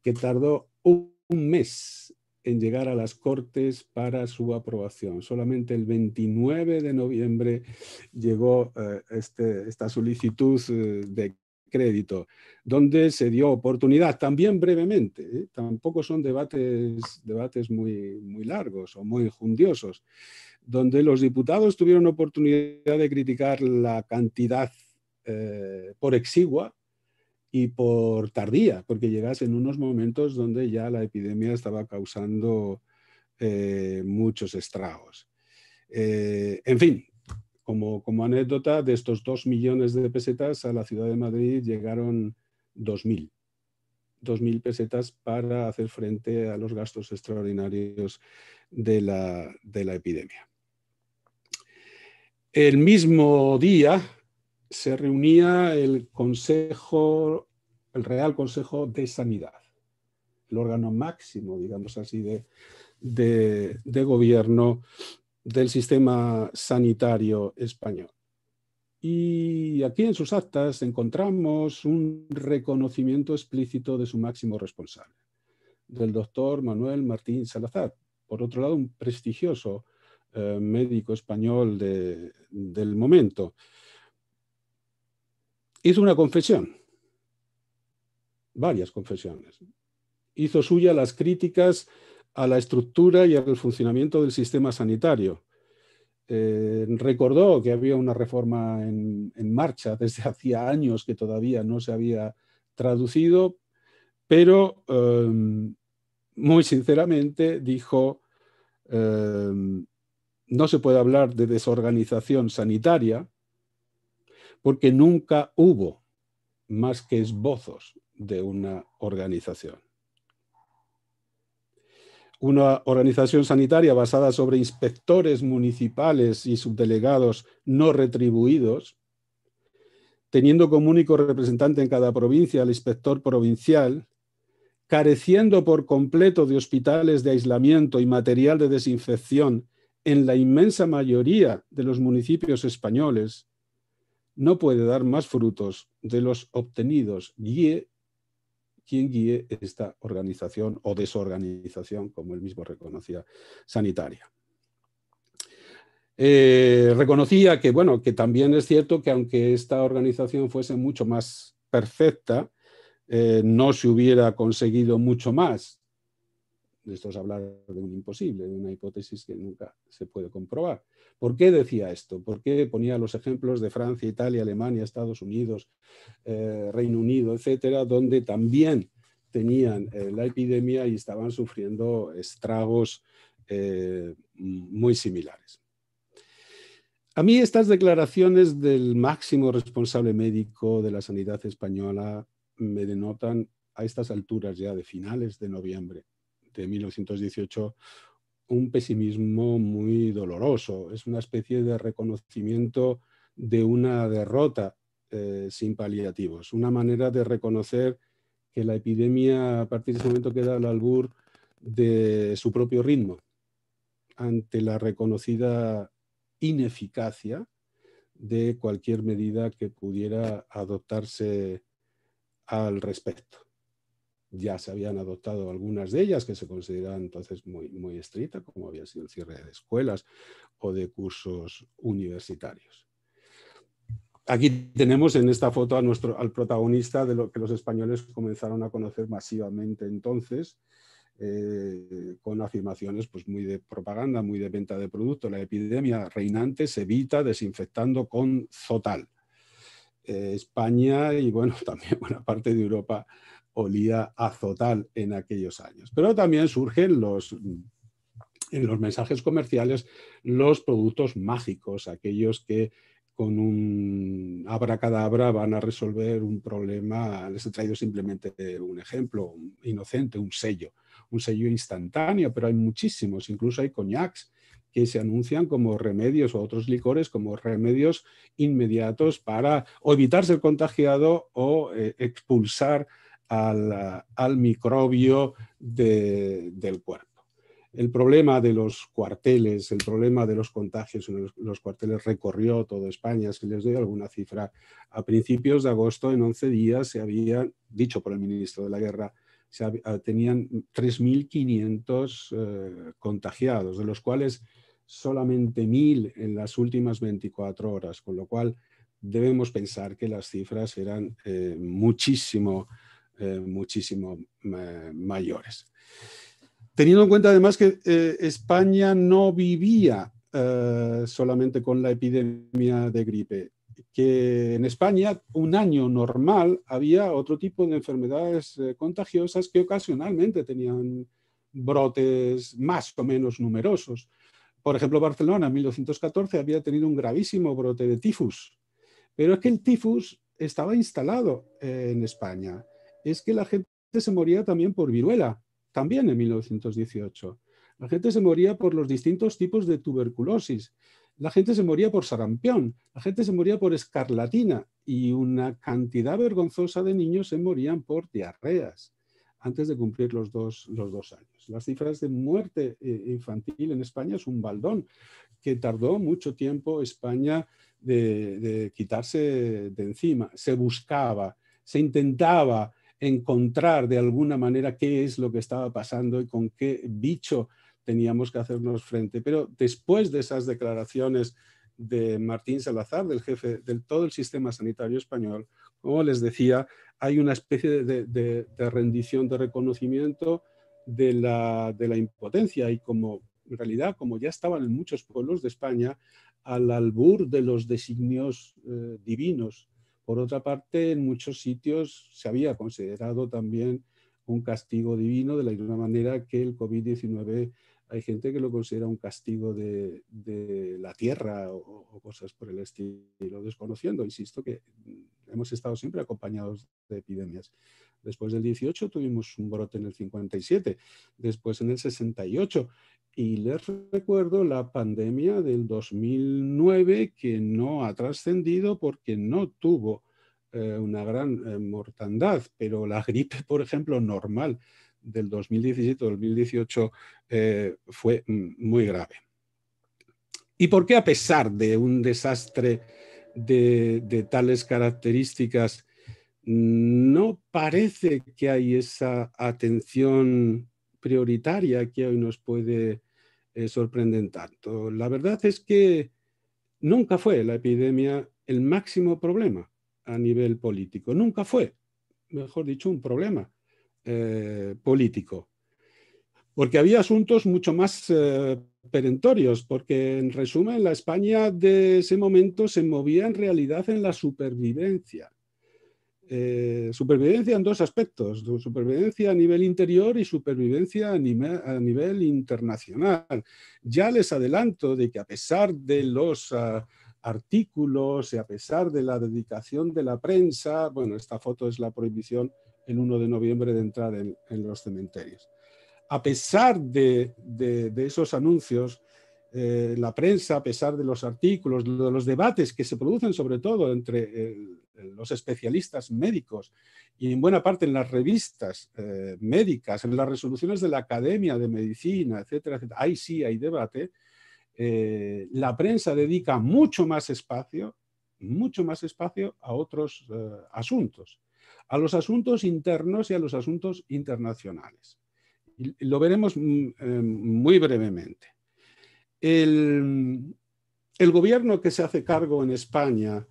que tardó un mes en llegar a las Cortes para su aprobación. Solamente el 29 de noviembre llegó eh, este, esta solicitud eh, de crédito, donde se dio oportunidad también brevemente. Tampoco son debates, debates muy, muy largos o muy jundiosos, donde los diputados tuvieron oportunidad de criticar la cantidad eh, por exigua y por tardía, porque llegas en unos momentos donde ya la epidemia estaba causando eh, muchos estragos. Eh, en fin, como, anécdota, de estos dos millones de pesetas a la ciudad de Madrid llegaron dos mil pesetas para hacer frente a los gastos extraordinarios de la epidemia. El mismo día, se reunía el Consejo, el Real Consejo de Sanidad, el órgano máximo, digamos así, de, gobierno del sistema sanitario español. Y aquí en sus actas encontramos un reconocimiento explícito de su máximo responsable, del doctor Manuel Martín Salazar, por otro lado un prestigioso eh, médico español del momento hizo una confesión, varias confesiones. Hizo suya las críticas a la estructura y al funcionamiento del sistema sanitario. Eh, recordó que había una reforma en, marcha desde hacía años que todavía no se había traducido, pero em, muy sinceramente dijo, em, no se puede hablar de desorganización sanitaria porque nunca hubo más que esbozos de una organización. Una organización sanitaria basada sobre inspectores municipales y subdelegados no retribuidos, teniendo como único representante en cada provincia al inspector provincial, careciendo por completo de hospitales de aislamiento y material de desinfección en la inmensa mayoría de los municipios españoles, no puede dar más frutos de los obtenidos, guíe quien guíe esta organización o desorganización, como él mismo reconocía, sanitaria. Eh, reconocía que, bueno, que también es cierto que aunque esta organización fuese mucho más perfecta, eh, no se hubiera conseguido mucho más esto es hablar de un imposible, de una hipótesis que nunca se puede comprobar. ¿Por qué decía esto? ¿Por qué ponía los ejemplos de Francia, Italia, Alemania, Estados Unidos, eh, Reino Unido, etcétera, donde también tenían eh, la epidemia y estaban sufriendo estragos eh, muy similares? A mí estas declaraciones del máximo responsable médico de la sanidad española me denotan a estas alturas ya de finales de noviembre de 1918 un pesimismo muy doloroso, es una especie de reconocimiento de una derrota eh, sin paliativos, una manera de reconocer que la epidemia a partir de ese momento queda al albur de su propio ritmo, ante la reconocida ineficacia de cualquier medida que pudiera adoptarse al respecto ya se habían adoptado algunas de ellas que se consideraban entonces muy, muy estrictas, como había sido el cierre de escuelas o de cursos universitarios. Aquí tenemos en esta foto a nuestro, al protagonista de lo que los españoles comenzaron a conocer masivamente entonces, eh, con afirmaciones pues, muy de propaganda, muy de venta de producto. La epidemia reinante se evita desinfectando con Zotal. Eh, España y bueno, también buena parte de Europa olía azotal en aquellos años. Pero también surgen los, mm, en los mensajes comerciales los productos mágicos, aquellos que con un abracadabra van a resolver un problema. Les he traído simplemente un ejemplo inocente, un sello, un sello instantáneo, pero hay muchísimos, incluso hay coñacs que se anuncian como remedios o otros licores como remedios inmediatos para o evitar ser contagiado o eh, expulsar al, al microbio del cuerpo. El problema de los cuarteles, el problema de los contagios en los, cuarteles recorrió toda España. Si les doy alguna cifra, a principios de agosto, en 11 días, se había, dicho por el ministro de la Guerra, se ah, tenían 3.500 eh, contagiados, de los cuales solamente 1.000 en las últimas 24 horas, con lo cual debemos pensar que las cifras eran eh, muchísimo eh, muchísimo eh, mayores. Teniendo en cuenta además que eh, España no vivía solamente con la epidemia de gripe, que en España un año normal había otro tipo de enfermedades contagiosas que ocasionalmente tenían brotes más o menos numerosos. Por ejemplo, Barcelona en 1914 había tenido un gravísimo brote de tifus, pero es que el tifus estaba instalado en España es que la gente se moría también por viruela, también en 1918. La gente se moría por los distintos tipos de tuberculosis. La gente se moría por sarampión, la gente se moría por escarlatina y una cantidad vergonzosa de niños se morían por diarreas antes de cumplir los dos, los años. Las cifras de muerte eh, infantil en España es un baldón que tardó mucho tiempo España de, de quitarse de encima. Se buscaba, se intentaba, encontrar de alguna manera qué es lo que estaba pasando y con qué bicho teníamos que hacernos frente. Pero después de esas declaraciones de Martín Salazar, del jefe de todo el sistema sanitario español, como les decía, hay una especie de, rendición, de reconocimiento de la, impotencia y como en realidad, como ya estaban en muchos pueblos de España, al albur de los designios eh, divinos por otra parte, en muchos sitios se había considerado también un castigo divino, de la misma manera que el COVID-19 hay gente que lo considera un castigo de, la tierra o, o, cosas por el estilo, desconociendo, insisto, que hemos estado siempre acompañados de epidemias. Después del 18 tuvimos un brote en el 57, después en el 68. Y les recuerdo la pandemia del 2009 que no ha trascendido porque no tuvo eh, una gran eh, mortandad, pero la gripe, por ejemplo, normal del 2017-2018 eh, fue mm, muy grave. ¿Y por qué a pesar de un desastre de, de tales características no parece que hay esa atención prioritaria que hoy nos puede eh, sorprender tanto. La verdad es que nunca fue la epidemia el máximo problema a nivel político, nunca fue, mejor dicho, un problema eh, político, porque había asuntos mucho más eh, perentorios, porque en resumen la España de ese momento se movía en realidad en la supervivencia eh, supervivencia en dos aspectos, supervivencia a nivel interior y supervivencia a nivel, internacional. Ya les adelanto de que a pesar de los ah, artículos y a pesar de la dedicación de la prensa, bueno, esta foto es la prohibición el 1 de noviembre de entrar en, los cementerios. A pesar de esos anuncios, eh, la prensa, a pesar de los artículos, de los debates que se producen sobre todo entre eh, los especialistas médicos y en buena parte en las revistas eh, médicas, en las resoluciones de la Academia de Medicina, etcétera, ahí sí hay debate, la prensa dedica mucho más espacio, mucho más espacio a otros asuntos, a los asuntos internos y a los asuntos internacionales. lo veremos mm, muy brevemente. El, gobierno que se hace cargo en España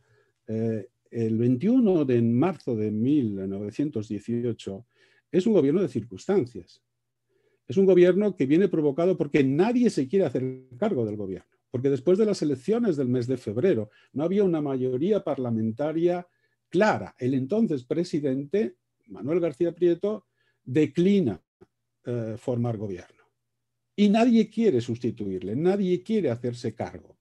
eh, el 21 de marzo de 1918 es un gobierno de circunstancias. Es un gobierno que viene provocado porque nadie se quiere hacer cargo del gobierno. Porque después de las elecciones del mes de febrero no había una mayoría parlamentaria clara. El entonces presidente, Manuel García Prieto, declina eh, formar gobierno. Y nadie quiere sustituirle, nadie quiere hacerse cargo.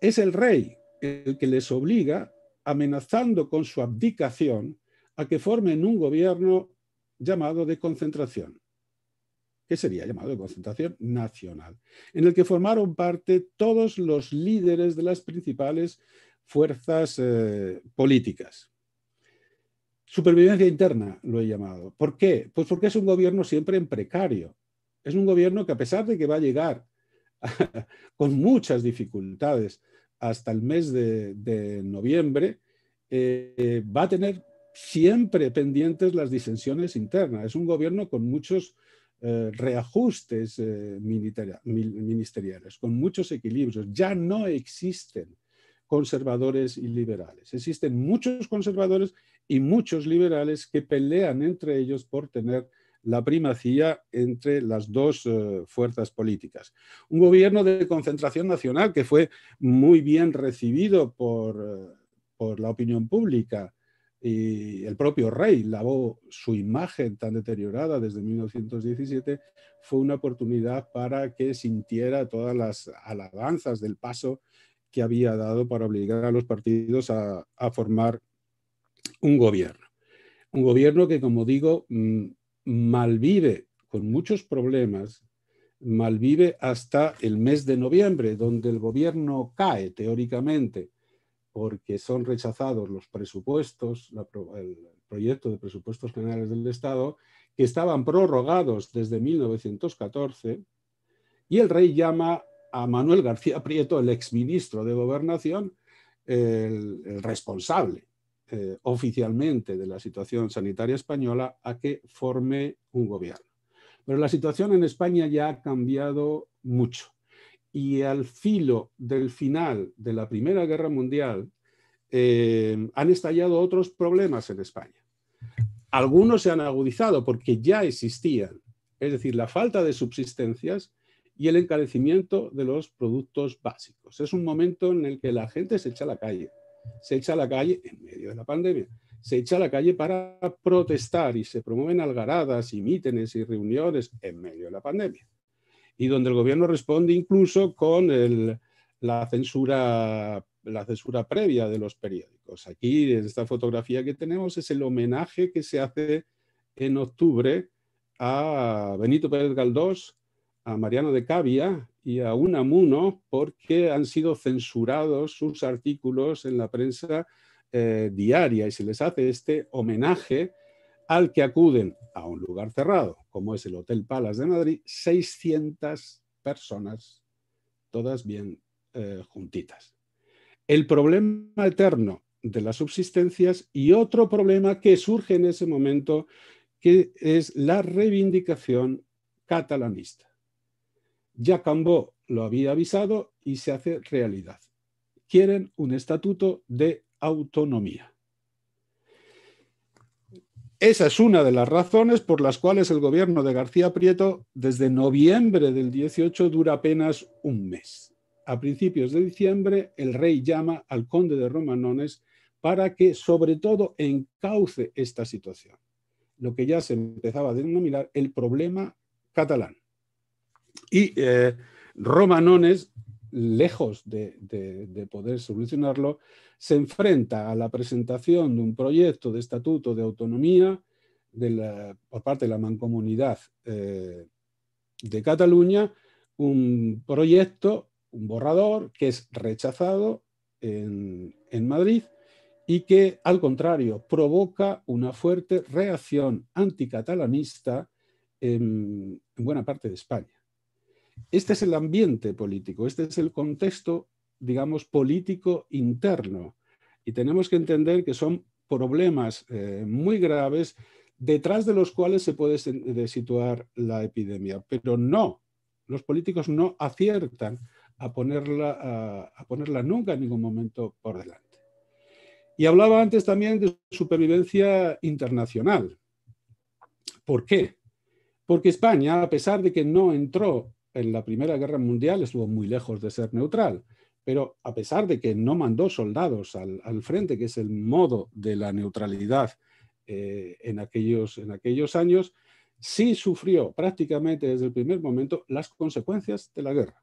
Es el rey el que les obliga, amenazando con su abdicación, a que formen un gobierno llamado de concentración, que sería llamado de concentración nacional, en el que formaron parte todos los líderes de las principales fuerzas eh, políticas. Supervivencia interna lo he llamado. ¿Por qué? Pues porque es un gobierno siempre en precario. Es un gobierno que a pesar de que va a llegar con muchas dificultades hasta el mes de, noviembre, eh, va a tener siempre pendientes las disensiones internas. Es un gobierno con muchos eh, reajustes eh, ministeriales, con muchos equilibrios. Ya no existen conservadores y liberales. Existen muchos conservadores y muchos liberales que pelean entre ellos por tener la primacía entre las dos eh, fuerzas políticas. Un gobierno de concentración nacional que fue muy bien recibido eh, por, la opinión pública y el propio rey lavó su imagen tan deteriorada desde 1917, fue una oportunidad para que sintiera todas las alabanzas del paso que había dado para obligar a los partidos a, a formar un gobierno. Un gobierno que, como digo, mm, malvive con muchos problemas, malvive hasta el mes de noviembre, donde el gobierno cae teóricamente, porque son rechazados los presupuestos, el proyecto de presupuestos generales del Estado, que estaban prorrogados desde 1914, y el rey llama a Manuel García Prieto, el exministro de Gobernación, el responsable eh, oficialmente de la situación sanitaria española a que forme un gobierno. Pero la situación en España ya ha cambiado mucho. Y al filo del final de la Primera Guerra Mundial eh, han estallado otros problemas en España. Algunos se han agudizado porque ya existían, es decir, la falta de subsistencias y el encarecimiento de los productos básicos. Es un momento en el que la gente se echa a la calle se echa a la calle, en medio de la pandemia, se echa a la calle para protestar y se promueven algaradas y mítines y reuniones en medio de la pandemia. Y donde el gobierno responde incluso con la, censura, la censura previa de los periódicos. Aquí, en esta fotografía que tenemos, es el homenaje que se hace en octubre a Benito Pérez Galdós a Mariano de Cavia y a Unamuno porque han sido censurados sus artículos en la prensa eh, diaria y se les hace este homenaje al que acuden a un lugar cerrado, como es el Hotel Palas de Madrid, 600 personas, todas bien eh, juntitas. El problema eterno de las subsistencias y otro problema que surge en ese momento, que es la reivindicación catalanista. Ya Cambó lo había avisado y se hace realidad. Quieren un estatuto de autonomía. Esa es una de las razones por las cuales el gobierno de García Prieto desde noviembre del 18 dura apenas un mes. A principios de diciembre, el rey llama al conde de Romanones para que, sobre todo, encauce esta situación, lo que ya se empezaba a denominar el problema catalán. Y eh, Romanones, lejos de, poder solucionarlo, se enfrenta a la presentación de un proyecto de estatuto de autonomía por parte de la mancomunidad eh, de Cataluña, un proyecto, un borrador que es rechazado en, Madrid y que, al contrario, provoca una fuerte reacción anticatalanista en buena parte de España. Este es el ambiente político, este es el contexto, digamos, político interno. Y tenemos que entender que son problemas eh, muy graves detrás de los cuales se puede situar la epidemia. Pero no, los políticos no aciertan a ponerla, a ponerla nunca en ningún momento por delante. Y hablaba antes también de supervivencia internacional. ¿Por qué? Porque España, a pesar de que no entró en la Primera Guerra Mundial estuvo muy lejos de ser neutral, pero a pesar de que no mandó soldados al, frente, que es el modo de la neutralidad eh, en, aquellos, en aquellos años, sí sufrió prácticamente desde el primer momento las consecuencias de la guerra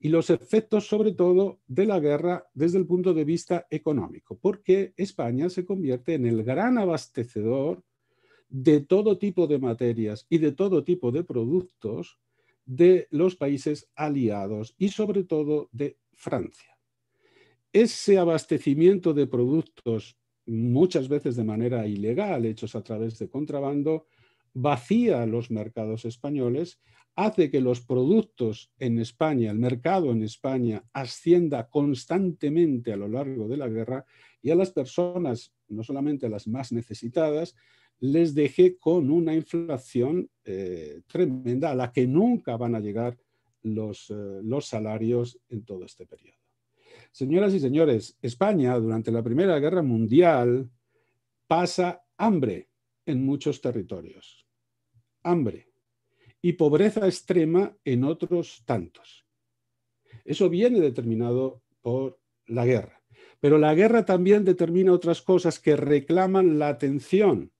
y los efectos sobre todo de la guerra desde el punto de vista económico, porque España se convierte en el gran abastecedor de todo tipo de materias y de todo tipo de productos de los países aliados y sobre todo de Francia. Ese abastecimiento de productos, muchas veces de manera ilegal, hechos a través de contrabando, vacía los mercados españoles, hace que los productos en España, el mercado en España, ascienda constantemente a lo largo de la guerra y a las personas, no solamente a las más necesitadas, les dejé con una inflación eh, tremenda a la que nunca van a llegar los, eh, los salarios en todo este periodo. Señoras y señores, España durante la Primera Guerra Mundial pasa hambre en muchos territorios, hambre y pobreza extrema en otros tantos. Eso viene determinado por la guerra. Pero la guerra también determina otras cosas que reclaman la atención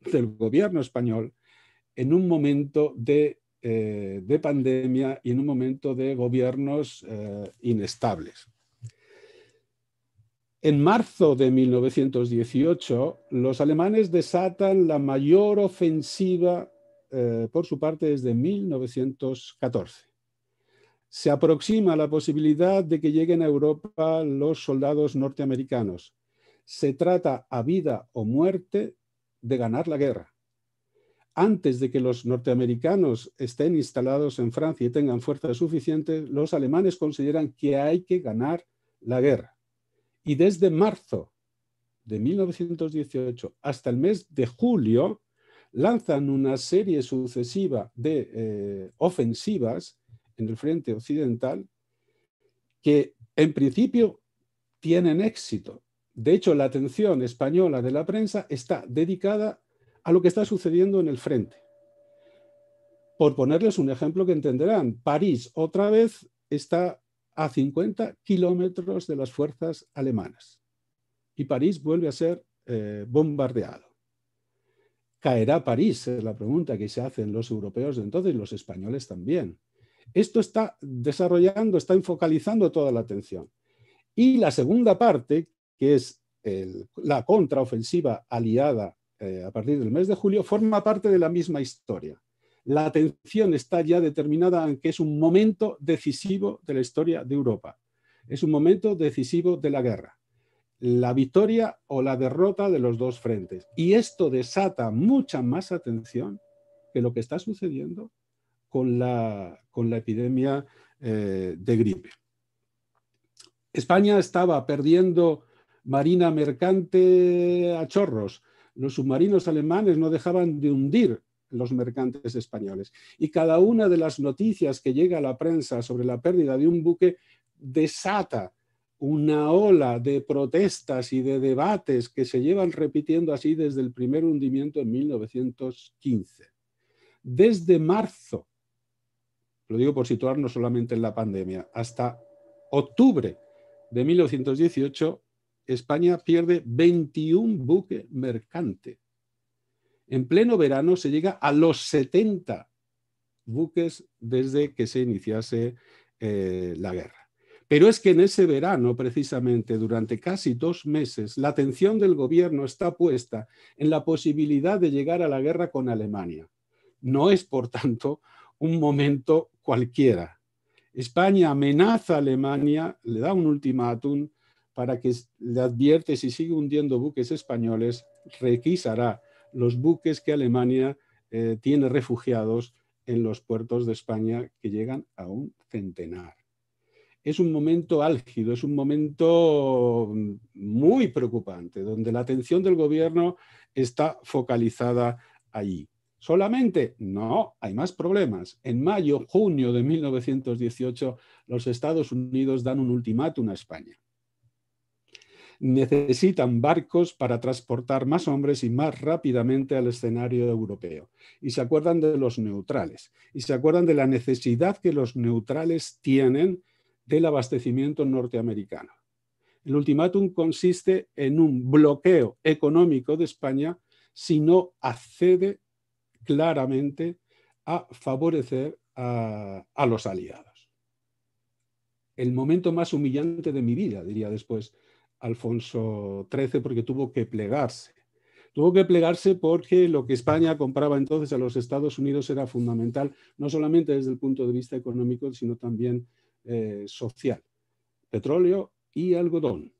del gobierno español en un momento eh, de, pandemia y en un momento de gobiernos eh, inestables. En marzo de 1918, los alemanes desatan la mayor ofensiva eh, por su parte desde 1914. Se aproxima la posibilidad de que lleguen a Europa los soldados norteamericanos. Se trata a vida o muerte de ganar la guerra. Antes de que los norteamericanos estén instalados en Francia y tengan fuerza suficiente, los alemanes consideran que hay que ganar la guerra. Y desde marzo de 1918 hasta el mes de julio, lanzan una serie sucesiva de eh, ofensivas en el frente occidental que en principio tienen éxito, de hecho, la atención española de la prensa está dedicada a lo que está sucediendo en el frente. Por ponerles un ejemplo que entenderán, París otra vez está a 50 kilómetros de las fuerzas alemanas y París vuelve a ser eh, bombardeado. ¿Caerá París? Es la pregunta que se hacen los europeos de entonces y los españoles también. Esto está desarrollando, está enfocalizando toda la atención. Y la segunda parte, que es la contraofensiva aliada eh, a partir del mes de julio, forma parte de la misma historia. La atención está ya determinada en que es un momento decisivo de la historia de Europa. Es un momento decisivo de la guerra. La victoria o la derrota de los dos frentes. Y esto desata mucha más atención que lo que está sucediendo con la, con la epidemia eh, de gripe. España estaba perdiendo marina mercante a chorros. Los submarinos alemanes no dejaban de hundir los mercantes españoles. Y cada una de las noticias que llega a la prensa sobre la pérdida de un buque desata una ola de protestas y de debates que se llevan repitiendo así desde el primer hundimiento en 1915. Desde marzo, lo digo por situarnos solamente en la pandemia, hasta octubre de 1918, España pierde 21 buques mercantes. En pleno verano se llega a los 70 buques desde que se iniciase eh, la guerra. Pero es que en ese verano, precisamente, durante casi dos meses, la atención del gobierno está puesta en la posibilidad de llegar a la guerra con Alemania. No es, por tanto, un momento cualquiera. España amenaza a Alemania, le da un ultimátum para que le advierte si sigue hundiendo buques españoles, requisará los buques que Alemania eh, tiene refugiados en los puertos de España que llegan a un centenar. Es un momento álgido, es un momento mm, muy preocupante, donde la atención del gobierno está focalizada allí. ¿Solamente? No, hay más problemas. En mayo, junio de 1918, los Estados Unidos dan un ultimátum a España necesitan barcos para transportar más hombres y más rápidamente al escenario europeo. Y se acuerdan de los neutrales. Y se acuerdan de la necesidad que los neutrales tienen del abastecimiento norteamericano. El ultimátum consiste en un bloqueo económico de España si no accede claramente a favorecer a, los aliados. El momento más humillante de mi vida, diría después Alfonso XIII porque tuvo que plegarse. Tuvo que plegarse porque lo que España compraba entonces a los Estados Unidos era fundamental, no solamente desde el punto de vista económico, sino también eh, social. Petróleo y algodón.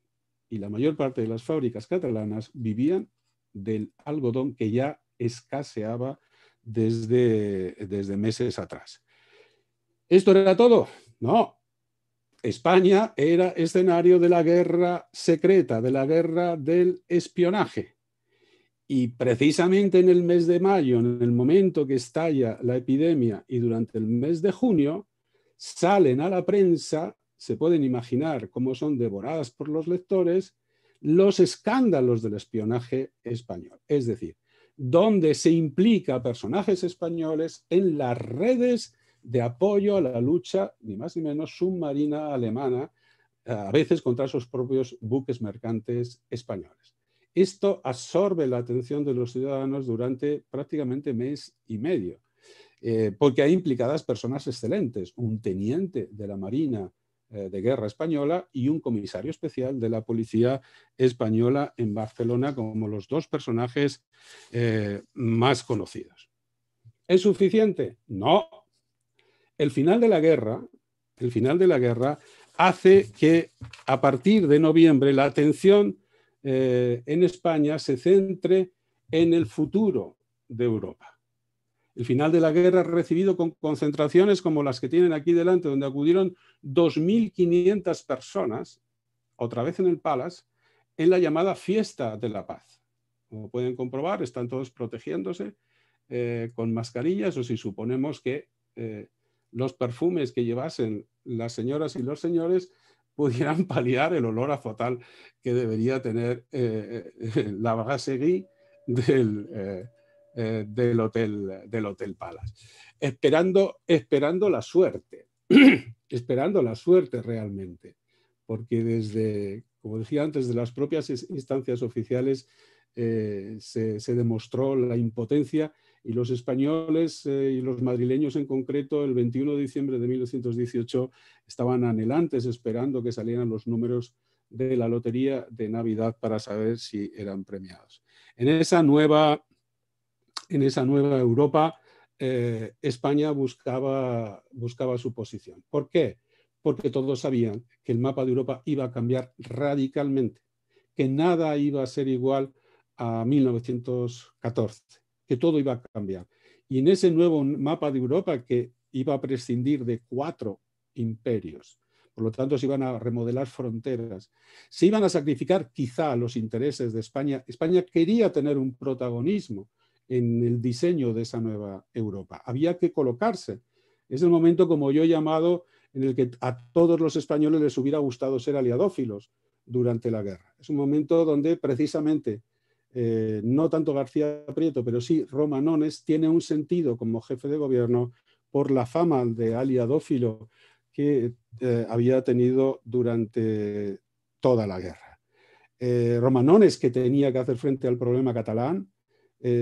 Y la mayor parte de las fábricas catalanas vivían del algodón que ya escaseaba desde, desde meses atrás. ¿Esto era todo? No, España era escenario de la guerra secreta, de la guerra del espionaje. Y precisamente en el mes de mayo, en el momento que estalla la epidemia y durante el mes de junio, salen a la prensa, se pueden imaginar cómo son devoradas por los lectores, los escándalos del espionaje español. Es decir, donde se implica personajes españoles en las redes de apoyo a la lucha, ni más ni menos, submarina alemana, eh, a veces contra sus propios buques mercantes españoles. Esto absorbe la atención de los ciudadanos durante prácticamente mes y medio, eh, porque hay implicadas personas excelentes, un teniente de la Marina eh, de Guerra Española y un comisario especial de la Policía Española en Barcelona, como los dos personajes más conocidos. ¿Es suficiente? No, el final de la guerra, el final de la guerra hace que a partir de noviembre la atención eh, en España se centre en el futuro de Europa. El final de la guerra ha recibido con concentraciones como las que tienen aquí delante, donde acudieron 2.500 personas, otra vez en el Palace, en la llamada Fiesta de la Paz. Como pueden comprobar, están todos protegiéndose eh, con mascarillas o si suponemos que eh, los perfumes que llevasen las señoras y los señores pudieran paliar el olor a fatal que debería tener eh, eh, la brasserie del, eh, del, hotel, del Hotel Palace. Esperando, esperando la suerte, esperando la suerte realmente, porque desde, como decía antes, de las propias instancias oficiales se, se demostró la impotencia y los españoles eh, y los madrileños en concreto, el 21 de diciembre de 1918, estaban anhelantes esperando que salieran los números de la lotería de Navidad para saber si eran premiados. En esa nueva, en esa nueva Europa, eh, España buscaba, buscaba su posición. ¿Por qué? Porque todos sabían que el mapa de Europa iba a cambiar radicalmente, que nada iba a ser igual a 1914 que todo iba a cambiar. Y en ese nuevo mapa de Europa que iba a prescindir de cuatro imperios, por lo tanto se iban a remodelar fronteras, se iban a sacrificar quizá los intereses de España. España quería tener un protagonismo en el diseño de esa nueva Europa. Había que colocarse. Es el momento, como yo he llamado, en el que a todos los españoles les hubiera gustado ser aliadófilos durante la guerra. Es un momento donde precisamente eh, no tanto García Prieto, pero sí Romanones, tiene un sentido como jefe de gobierno por la fama de aliadófilo que eh, había tenido durante toda la guerra. Eh, Romanones, que tenía que hacer frente al problema catalán,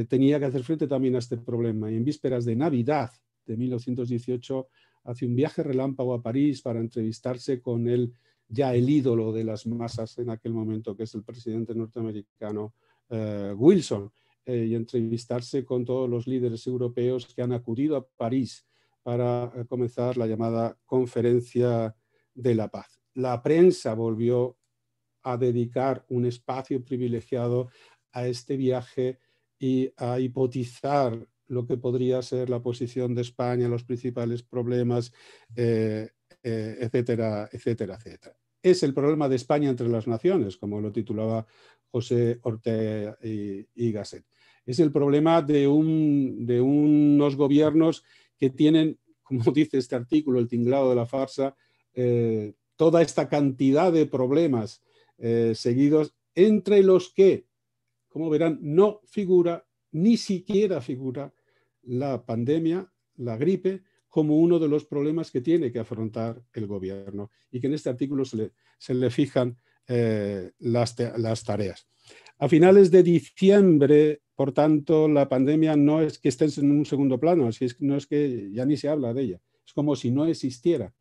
tenía que hacer frente también a este problema. Y en vísperas de Navidad de 1918 hace un viaje relámpago a París para entrevistarse con él, ya el ídolo de las masas en aquel momento, que es el presidente norteamericano eh, Wilson eh, y entrevistarse con todos los líderes europeos que han acudido a París para eh, comenzar la llamada Conferencia de la Paz. La prensa volvió a dedicar un espacio privilegiado a este viaje y a hipotizar lo que podría ser la posición de España, los principales problemas, etcétera, etcétera, etcétera es el problema de España entre las naciones, como lo titulaba José Ortega y, Gasset. Es el problema de, unos gobiernos que tienen, como dice este artículo, el tinglado de la farsa, eh, toda esta cantidad de problemas eh, seguidos, entre los que, como verán, no figura, ni siquiera figura la pandemia, la gripe, como uno de los problemas que tiene que afrontar el gobierno y que en este artículo se le, fijan eh, las, tareas. A finales de diciembre, por tanto, la pandemia no es que esté en un segundo plano, así es, no es que ya ni se habla de ella, es como si no existiera.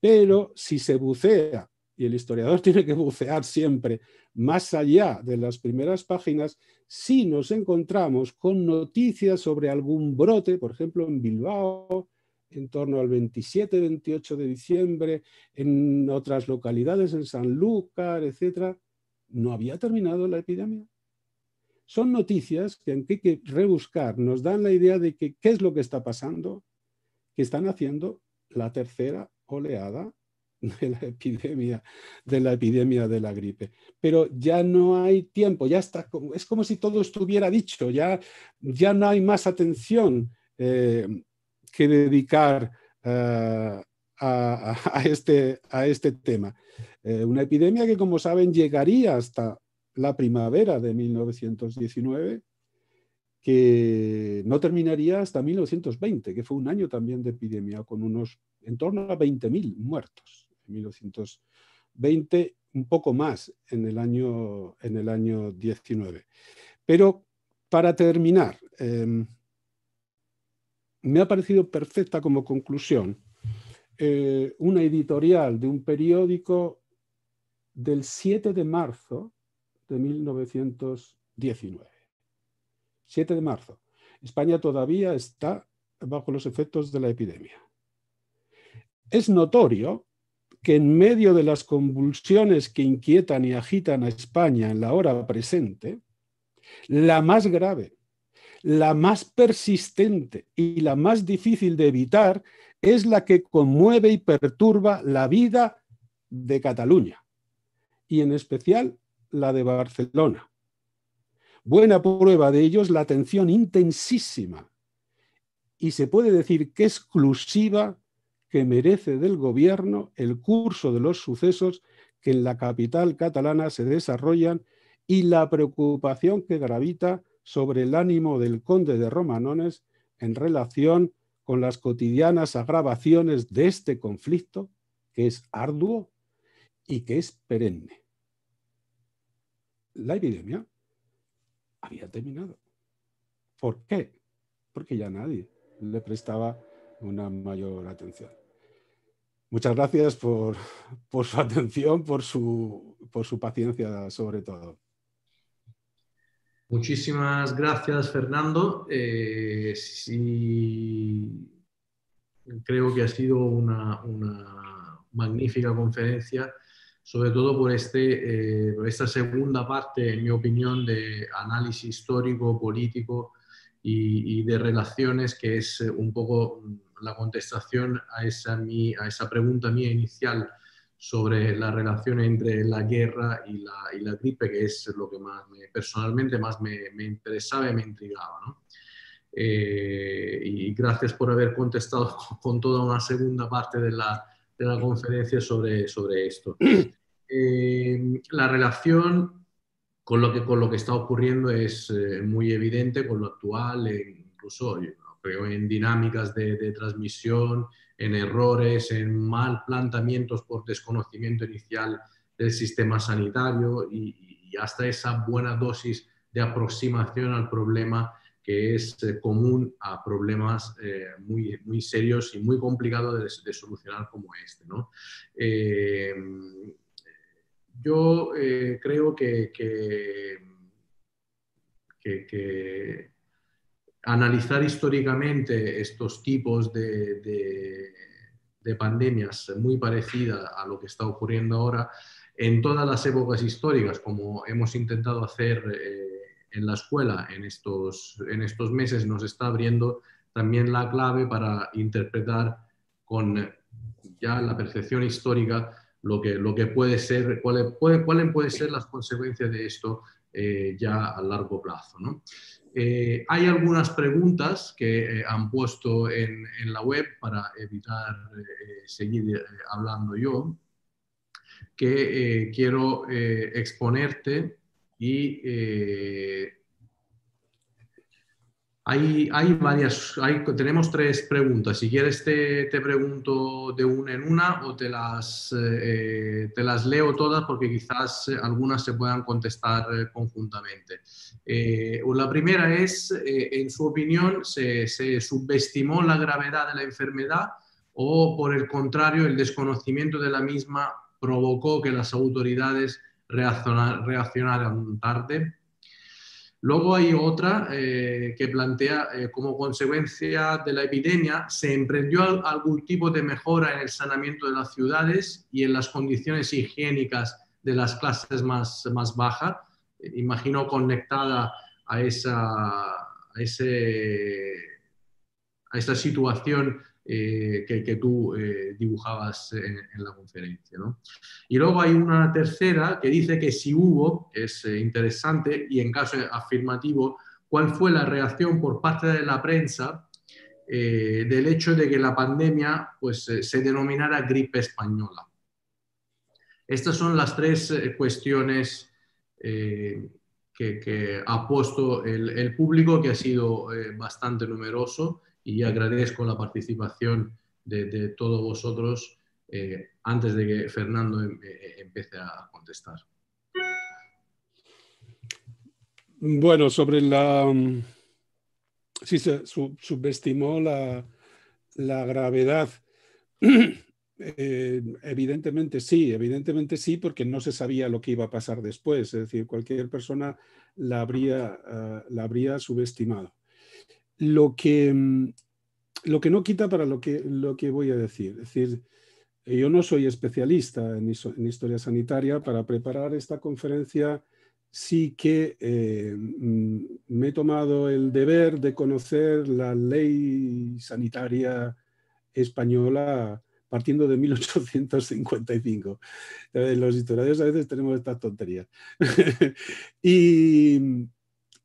Pero si se bucea, y el historiador tiene que bucear siempre más allá de las primeras páginas, si nos encontramos con noticias sobre algún brote, por ejemplo en Bilbao, en torno al 27-28 de diciembre, en otras localidades, en San Sanlúcar, etc., no había terminado la epidemia. Son noticias que hay que rebuscar, nos dan la idea de que, qué es lo que está pasando, que están haciendo la tercera oleada de la epidemia de la epidemia de la gripe pero ya no hay tiempo ya está es como si todo estuviera dicho ya ya no hay más atención eh, que dedicar eh, a, este, a, este, tema. Eh, una epidemia que, como saben, llegaría hasta la primavera de 1919, que no terminaría hasta 1920, que fue un año también de epidemia, con unos en torno a 20.000 muertos en 1920 un poco más en el año, en el año 19. Pero para terminar, em, me ha parecido perfecta como conclusión eh, una editorial de un periódico del 7 de marzo de 1919. 7 de marzo. España todavía está bajo los efectos de la epidemia. Es notorio que en medio de las convulsiones que inquietan y agitan a España en la hora presente, la más grave la más persistente y la más difícil de evitar es la que conmueve y perturba la vida de Cataluña y en especial la de Barcelona. Buena prueba de ello es la atención intensísima y se puede decir que exclusiva que merece del gobierno el curso de los sucesos que en la capital catalana se desarrollan y la preocupación que gravita sobre el ánimo del conde de Romanones en relación con las cotidianas agravaciones de este conflicto, que es arduo y que es perenne. La epidemia había terminado. ¿Por qué? Porque ya nadie le prestaba una mayor atención. Muchas gracias por, su atención, por su, por su paciencia sobre todo. Muchísimas gracias, Fernando. Eh, creo que ha sido una, magnífica conferencia, sobre todo por este, eh, esta segunda parte, en mi opinión, de análisis histórico, político y, de relaciones, que es un poco la contestación a a esa pregunta mía inicial sobre la relación entre la guerra y la, y gripe, que es lo que más personalmente más me, interesaba y me intrigaba. Eh, y gracias por haber contestado con toda una segunda parte de la, conferencia sobre, esto. Eh, la relación con lo, que, está ocurriendo es eh, muy evidente, con lo actual, e incluso yo creo en dinámicas de transmisión, en errores, en mal planteamientos por desconocimiento inicial del sistema sanitario y, hasta esa buena dosis de aproximación al problema que es eh, común a problemas eh, muy, muy serios y muy complicados de, solucionar como este. Eh, yo creo que analizar históricamente estos tipos de, pandemias muy parecidas a lo que está ocurriendo ahora en todas las épocas históricas, como hemos intentado hacer eh, en la escuela en estos, en estos meses, nos está abriendo también la clave para interpretar con ya la percepción histórica lo que, lo que puede ser, cuáles puede, pueden ser las consecuencias de esto eh, ya a largo plazo. Eh, hay algunas preguntas que eh, han puesto en, la web para evitar eh, seguir hablando yo, que quiero exponerte y hay, varias, tenemos tres preguntas. Si quieres te, pregunto de una en una o te las, eh, te las leo todas porque quizás eh, algunas se puedan contestar eh, conjuntamente. la primera es, en su opinión, ¿se, ¿se subestimó la gravedad de la enfermedad o por el contrario el desconocimiento de la misma provocó que las autoridades reaccionaran tarde? Luego hay otra eh, que plantea, eh, como consecuencia de la epidemia, se emprendió algún tipo de mejora en el saneamiento de las ciudades y en las condiciones higiénicas de las clases más, más bajas, imagino conectada a esa, ese, a esa situación eh, que, tú eh, dibujabas en, la conferencia. ¿no? Y luego hay una tercera que dice que si hubo, es eh, interesante, y en caso afirmativo, cuál fue la reacción por parte de la prensa del hecho de que la pandemia pues, se denominara gripe española. Estas son las tres cuestiones que, ha puesto el, público, que ha sido bastante numeroso y agradezco la participación de, todos vosotros eh, antes de que Fernando em, eh, empiece a contestar. Bueno, sobre la... Mm, sí, se subestimó la, gravedad. Eh, evidentemente sí, evidentemente sí, porque no se sabía lo que iba a pasar después. Es decir, cualquier persona la habría, ah, la habría subestimado. Lo que, mm, lo que no quita para lo que, lo que voy a decir. Es decir, yo no soy especialista en, historia sanitaria. Para preparar esta conferencia sí que eh, mm, me he tomado el deber de conocer la ley sanitaria española partiendo de 1855. Eh, los historiadores a veces tenemos estas tonterías. y,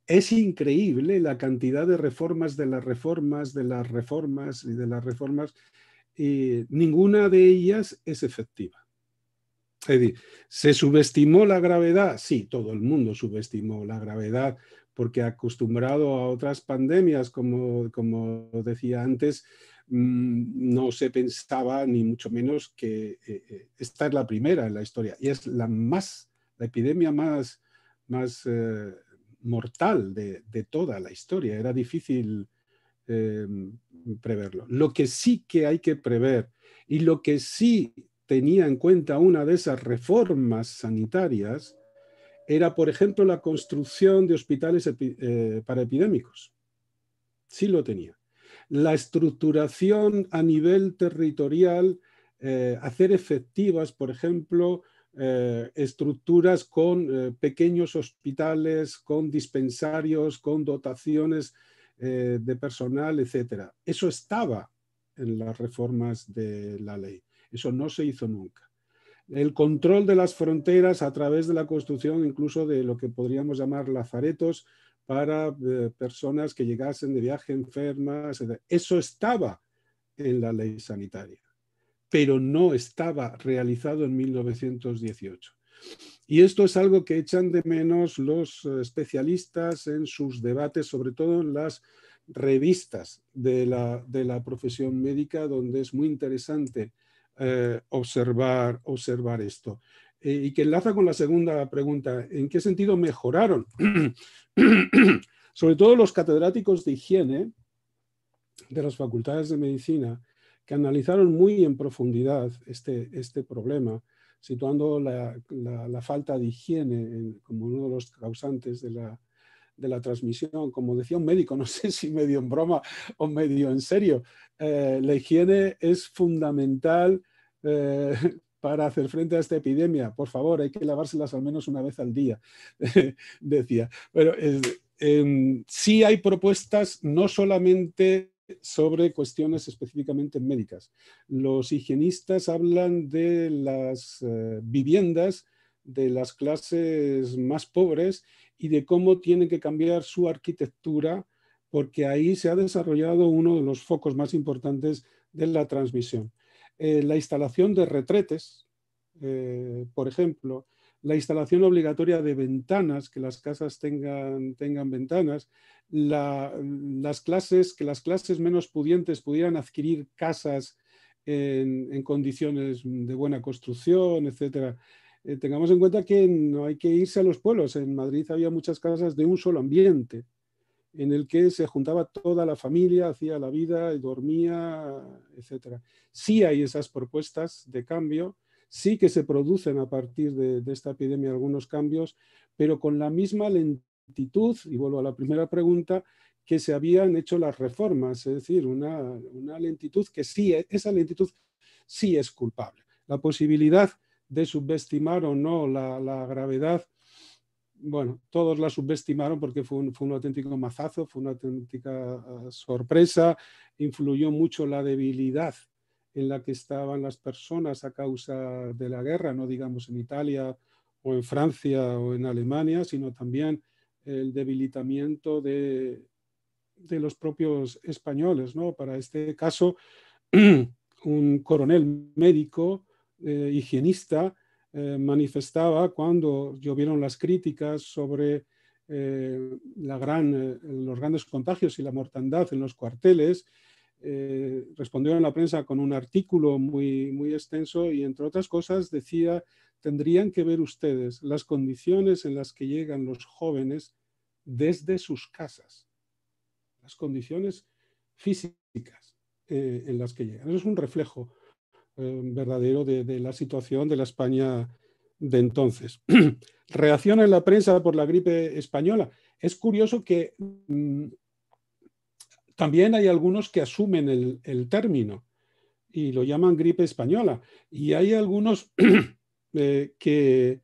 es increíble la cantidad de reformas, de las reformas, de las reformas y de las reformas. Y eh, ninguna de ellas es efectiva. Es decir, ¿se subestimó la gravedad? Sí, todo el mundo subestimó la gravedad porque acostumbrado a otras pandemias, como, como decía antes, mm, no se pensaba ni mucho menos que eh, eh, esta es la primera en la historia y es la más, la epidemia más, más mortal de, toda la historia. Era difícil em, preverlo. Lo que sí que hay que prever y lo que sí tenía en cuenta una de esas reformas sanitarias era, por ejemplo, la construcción de hospitales eh, para epidémicos. Sí lo tenía. La estructuración a nivel territorial, eh, hacer efectivas, por ejemplo, eh, estructuras con eh, pequeños hospitales, con dispensarios, con dotaciones eh, de personal, etc. Eso estaba en las reformas de la ley. Eso no se hizo nunca. El control de las fronteras a través de la construcción incluso de lo que podríamos llamar lazaretos para personas que llegasen de viaje enfermas, etc. Eso estaba en la ley sanitaria pero no estaba realizado en 1918. Y esto es algo que echan de menos los eh, especialistas en sus debates, sobre todo en las revistas de la, profesión médica, donde es muy interesante eh, observar, observar esto. Eh, y que enlaza con la segunda pregunta, ¿en qué sentido mejoraron? sobre todo los catedráticos de higiene de las facultades de medicina, que analizaron muy en profundidad este, este problema, situando la, la, falta de higiene como uno de los causantes de la, de la transmisión, como decía un médico, no sé si medio en broma o medio en serio, eh, la higiene es fundamental eh, para hacer frente a esta epidemia. Por favor, hay que lavárselas al menos una vez al día, decía. Pero eh, em, sí hay propuestas no solamente sobre cuestiones específicamente médicas. Los higienistas hablan de las eh, viviendas de las clases más pobres y de cómo tienen que cambiar su arquitectura porque ahí se ha desarrollado uno de los focos más importantes de la transmisión. Eh, la instalación de retretes, eh, por ejemplo, la instalación obligatoria de ventanas, que las casas tengan, tengan ventanas, las clases, que las clases menos pudientes pudieran adquirir casas en, condiciones de buena construcción, etc. Eh, tengamos en cuenta que no hay que irse a los pueblos. En Madrid había muchas casas de un solo ambiente, en el que se juntaba toda la familia, hacía la vida, dormía, etc. Sí hay esas propuestas de cambio, Sí que se producen a partir de, esta epidemia algunos cambios, pero con la misma lentitud, y vuelvo a la primera pregunta, que se habían hecho las reformas, es decir, una, lentitud que sí, esa lentitud sí es culpable. La posibilidad de subestimar o no la, gravedad bueno, todos la subestimaron porque fue un, fue un, auténtico mazazo, fue una auténtica ah, sorpresa, influyó mucho la debilidad en la que estaban las personas a causa de la guerra, no digamos en Italia o en Francia o en Alemania, sino también el debilitamiento de, los propios españoles. ¿no? Para este caso, un coronel médico, eh, higienista, eh, manifestaba cuando llovieron las críticas sobre eh, los grandes contagios y la mortandad en los cuarteles, eh, respondió en la prensa con un artículo muy, muy extenso y, entre otras cosas, decía, tendrían que ver ustedes las condiciones en las que llegan los jóvenes desde sus casas, las condiciones físicas eh, en las que llegan. Eso es un reflejo eh, verdadero de, la situación de la España de entonces. Reacción en la prensa por la gripe española. Es curioso que mm, también hay algunos que asumen el, término y lo llaman gripe española. Y hay algunos eh, que,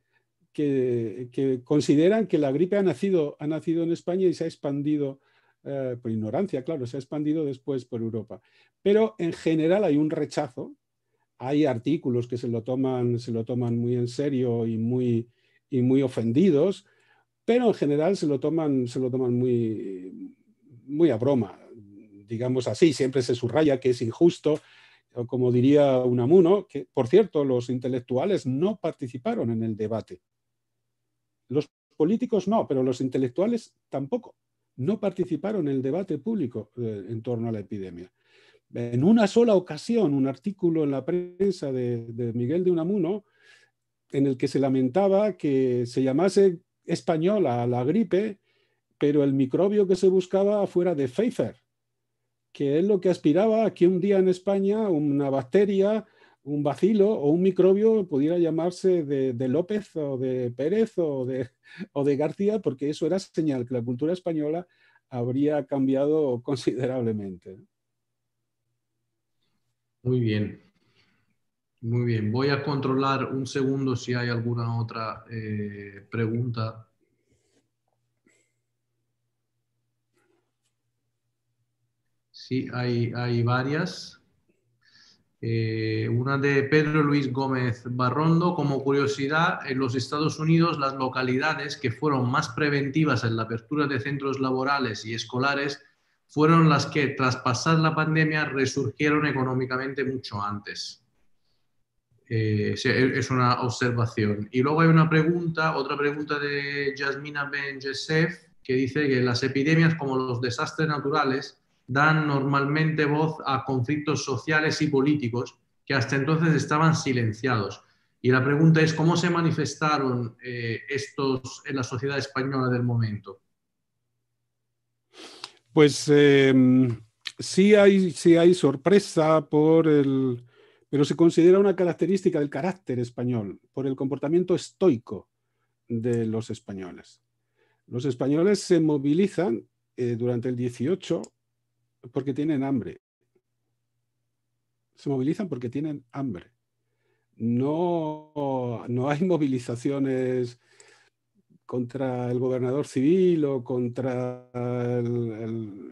consideran que la gripe ha nacido, ha nacido en España y se ha expandido, eh, por ignorancia, claro, se ha expandido después por Europa. Pero en general hay un rechazo. Hay artículos que se lo toman, se lo toman muy en serio y muy, muy ofendidos, pero en general se lo toman, se lo toman muy, muy a broma digamos así, siempre se subraya que es injusto, o como diría Unamuno, que por cierto, los intelectuales no participaron en el debate. Los políticos no, pero los intelectuales tampoco. No participaron en el debate público eh, en torno a la epidemia. En una sola ocasión, un artículo en la prensa de, Miguel de Unamuno, en el que se lamentaba que se llamase española a la gripe, pero el microbio que se buscaba fuera de Pfeiffer, que es lo que aspiraba aquí que un día en España una bacteria, un bacilo o un microbio pudiera llamarse de, López o de Pérez o de, García, porque eso era señal que la cultura española habría cambiado considerablemente. Muy bien. Muy bien, voy a controlar un segundo si hay alguna otra eh, pregunta Sí, hay, varias. Eh, una de Pedro Luis Gómez Barrondo, como curiosidad, en los Estados Unidos las localidades que fueron más preventivas en la apertura de centros laborales y escolares fueron las que, tras pasar la pandemia, resurgieron económicamente mucho antes. Eh, e-, es una observación. Y luego hay una pregunta, otra pregunta de Yasmina Ben que dice que las epidemias como los desastres naturales dan normalmente voz a conflictos sociales y políticos que hasta entonces estaban silenciados. Y la pregunta es, ¿cómo se manifestaron eh, estos en la sociedad española del momento? Pues em, sí, hay, sí hay sorpresa por el... pero se considera una característica del carácter español, por el comportamiento estoico de los españoles. Los españoles se movilizan eh, durante el 18 porque tienen hambre. Se movilizan porque tienen hambre. No, no hay movilizaciones contra el gobernador civil o contra el,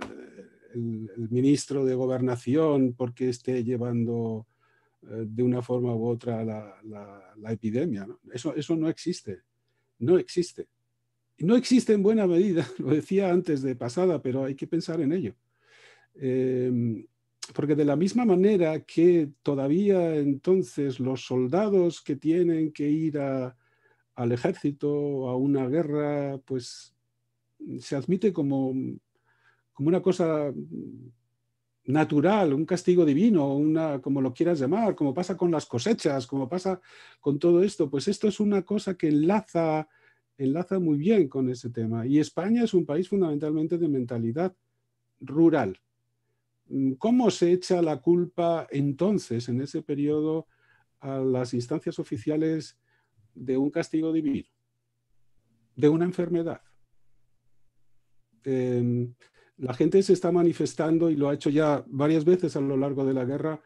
ministro de gobernación porque esté llevando eh, de una forma u otra la, epidemia. Eso, eso no existe, no existe. no existe en buena medida, lo decía antes de pasada, pero hay que pensar en ello. Em, porque de la misma manera que todavía entonces los soldados que tienen que ir al ejército, a una guerra, pues se admite como, como una cosa natural, un castigo divino, una, como lo quieras llamar, como pasa con las cosechas, como pasa con todo esto, pues esto es una cosa que enlaza, enlaza muy bien con ese tema. Y España es un país fundamentalmente de mentalidad rural. Mm, ¿Cómo se echa la culpa entonces, en ese periodo, a las instancias oficiales de un castigo divino, de una enfermedad? Em, la gente se está manifestando y lo ha hecho ya varias veces a lo largo de la guerra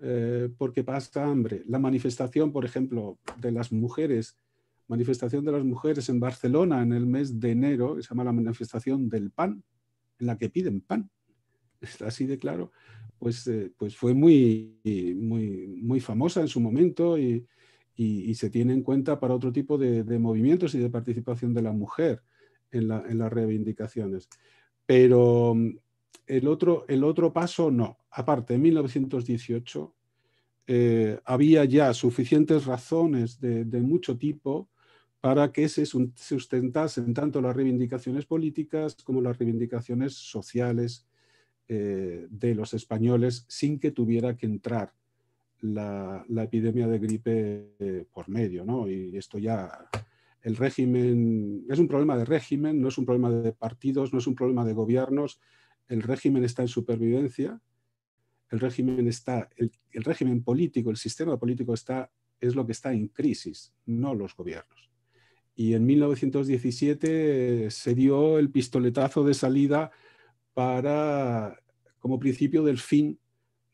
eh, porque pasa hambre. La manifestación, por ejemplo, de las mujeres, manifestación de las mujeres en Barcelona en el mes de enero, se llama la manifestación del pan, en la que piden pan. así de claro, pues, eh, pues fue eh, muy, muy, famosa en su momento y, se tiene en cuenta para otro tipo de, movimientos y de participación de la mujer en, las reivindicaciones. Pero mm, el otro, el otro paso no. Aparte, en 1918 eh, había ya suficientes razones de, mucho tipo para que se sustentasen tanto las reivindicaciones políticas como las reivindicaciones sociales eh, de los españoles sin que tuviera que entrar la, epidemia de gripe eh, por medio. ¿no? Y esto ya, el régimen, es un problema de régimen, no es un problema de partidos, no es un problema de gobiernos. El régimen está en supervivencia, el régimen está, el, el régimen político, el sistema político está, es lo que está en crisis, no los gobiernos. Y en 1917 eh, se dio el pistoletazo de salida para, como principio del fin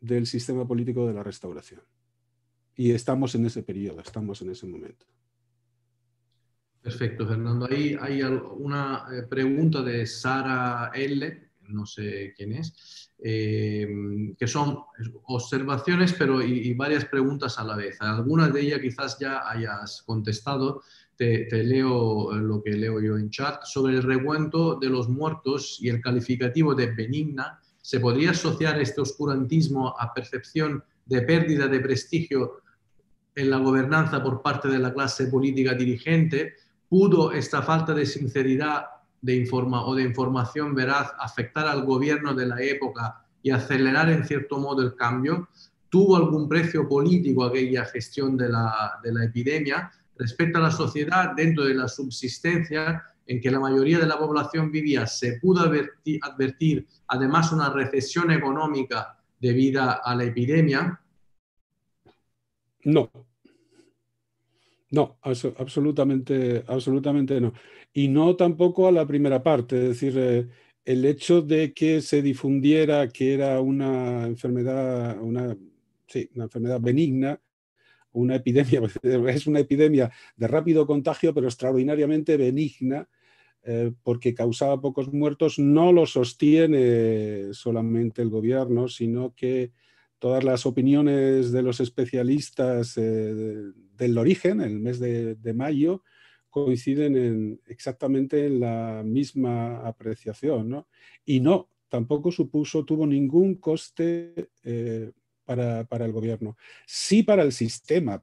del sistema político de la restauración. Y estamos en ese periodo, estamos en ese momento. Perfecto, Fernando. Ahí hay una eh, pregunta de Sara L., no sé quién es, eh, que son observaciones pero y, varias preguntas a la vez. Algunas de ellas quizás ya hayas contestado, te, leo lo que leo yo en chat, sobre el recuento de los muertos y el calificativo de benigna, ¿se podría asociar este oscurantismo a percepción de pérdida de prestigio en la gobernanza por parte de la clase política dirigente? ¿Pudo esta falta de sinceridad de o de información veraz afectar al gobierno de la época y acelerar en cierto modo el cambio? ¿Tuvo algún precio político aquella gestión de la, de la epidemia? respecto a la sociedad dentro de la subsistencia en que la mayoría de la población vivía, se pudo advertir, además una recesión económica debida a la epidemia? No. No, absolutamente, absolutamente no. Y no tampoco a la primera parte, es decir, eh, el hecho de que se difundiera que era una enfermedad, una enfermedad benigna, una epidemia, pues, es una epidemia de rápido contagio, pero extraordinariamente benigna, eh, porque causaba pocos muertos, no lo sostiene solamente el gobierno, sino que todas las opiniones de los especialistas eh, del origen, el mes de, mayo, coinciden exactamente en la misma apreciación. Y no, tampoco supuso, tuvo ningún coste eh, para, el gobierno, sí para el sistema,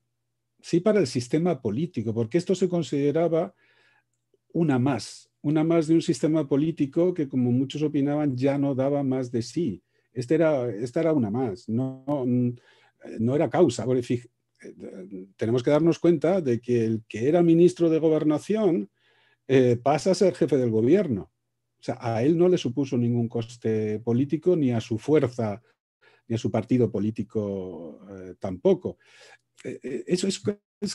sí para el sistema político, porque esto se consideraba una más, una más de un sistema político que, como muchos opinaban, ya no daba más de sí. Este era, esta era una más, no, no era causa. tenemos que darnos cuenta de que el que era ministro de gobernación eh, pasa a ser jefe del gobierno. O sea, a él no le supuso ningún coste político ni a su fuerza ni a su partido político eh, tampoco. Eh, eh, eso es,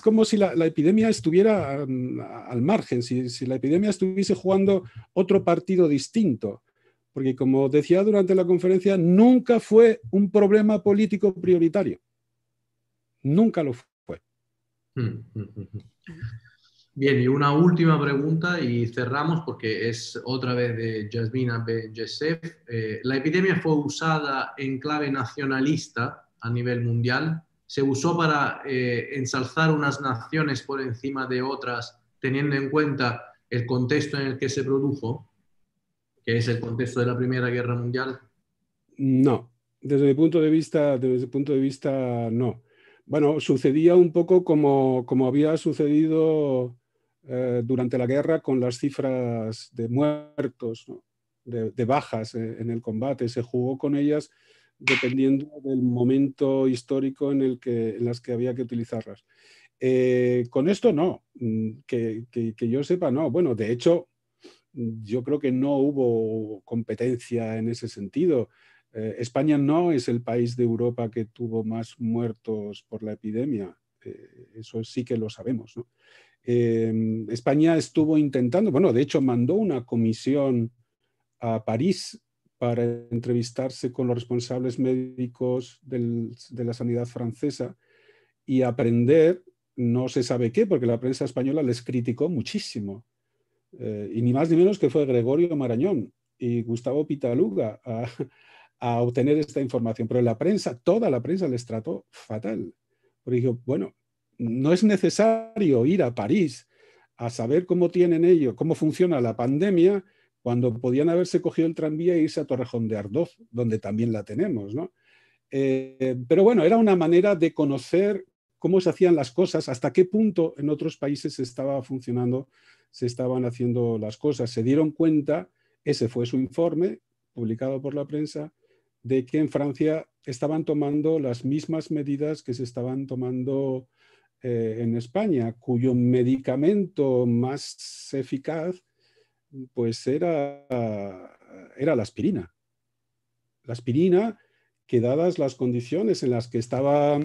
como si la, epidemia estuviera mm, al margen, si, la epidemia estuviese jugando otro partido distinto. Porque como decía durante la conferencia, nunca fue un problema político prioritario. Nunca lo fue. Mm, mm, Bien, y una última pregunta y cerramos porque es otra vez de Jasmina B. Eh, ¿La epidemia fue usada en clave nacionalista a nivel mundial? ¿Se usó para eh, ensalzar unas naciones por encima de otras teniendo en cuenta el contexto en el que se produjo, que es el contexto de la Primera Guerra Mundial? No, desde mi punto de vista, desde mi punto de vista no. Bueno, sucedía un poco como, como había sucedido eh, durante la guerra con las cifras de muertos, de, bajas eh, en el combate. Se jugó con ellas dependiendo del momento histórico en el que las que había que utilizarlas. Eh, con esto no, mm, que, que, yo sepa no. Bueno, de hecho, yo creo que no hubo competencia en ese sentido. España no es el país de Europa que tuvo más muertos por la epidemia. eso sí que lo sabemos. ¿no? Em, España estuvo intentando, bueno, de hecho mandó una comisión a París para entrevistarse con los responsables médicos de la sanidad francesa y aprender no se sabe qué, porque la prensa española les criticó muchísimo. Eh, y ni más ni menos que fue Gregorio Marañón y Gustavo Pitaluga a, obtener esta información. Pero la prensa, toda la prensa les trató fatal. Porque dijo, bueno, no es necesario ir a París a saber cómo tienen ellos, cómo funciona la pandemia, cuando podían haberse cogido el tranvía e irse a Torrejón de Ardoz, donde también la tenemos. Eh, pero bueno, era una manera de conocer cómo se hacían las cosas, hasta qué punto en otros países se estaba funcionando, se estaban haciendo las cosas. Se dieron cuenta, ese fue su informe publicado por la prensa, de que en Francia estaban tomando las mismas medidas que se estaban tomando eh, en España, cuyo medicamento más eficaz pues era, la aspirina. La aspirina que dadas las condiciones en las que estaba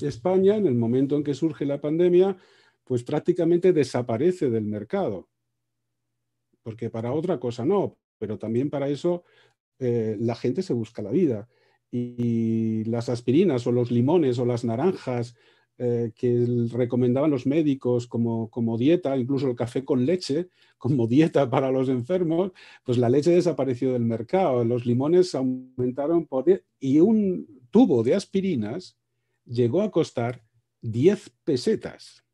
España en el momento en que surge la pandemia, pues prácticamente desaparece del mercado. Porque para otra cosa no, pero también para eso eh, la gente se busca la vida. y las aspirinas o los limones o las naranjas eh, que recomendaban los médicos como, como, dieta, incluso el café con leche como dieta para los enfermos, pues la leche desapareció del mercado, los limones aumentaron por... Y un tubo de aspirinas llegó a costar 10 pesetas.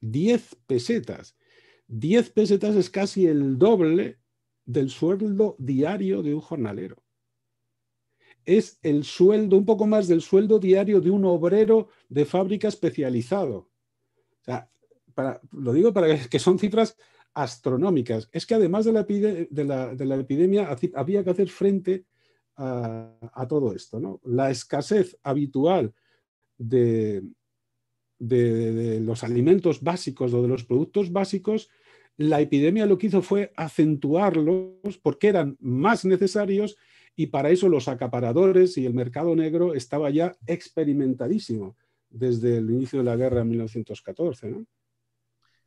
10 pesetas. 10 pesetas es casi el doble del sueldo diario de un jornalero es el sueldo, un poco más del sueldo diario de un obrero de fábrica especializado. O sea, para, lo digo para que son cifras astronómicas. Es que además de la, de la, epidemia había que hacer frente a, todo esto. La escasez habitual de, de, los alimentos básicos o de los productos básicos, la epidemia lo que hizo fue acentuarlos porque eran más necesarios y para eso los acaparadores y el mercado negro estaba ya experimentadísimo desde el inicio de la guerra en 1914. ¿no?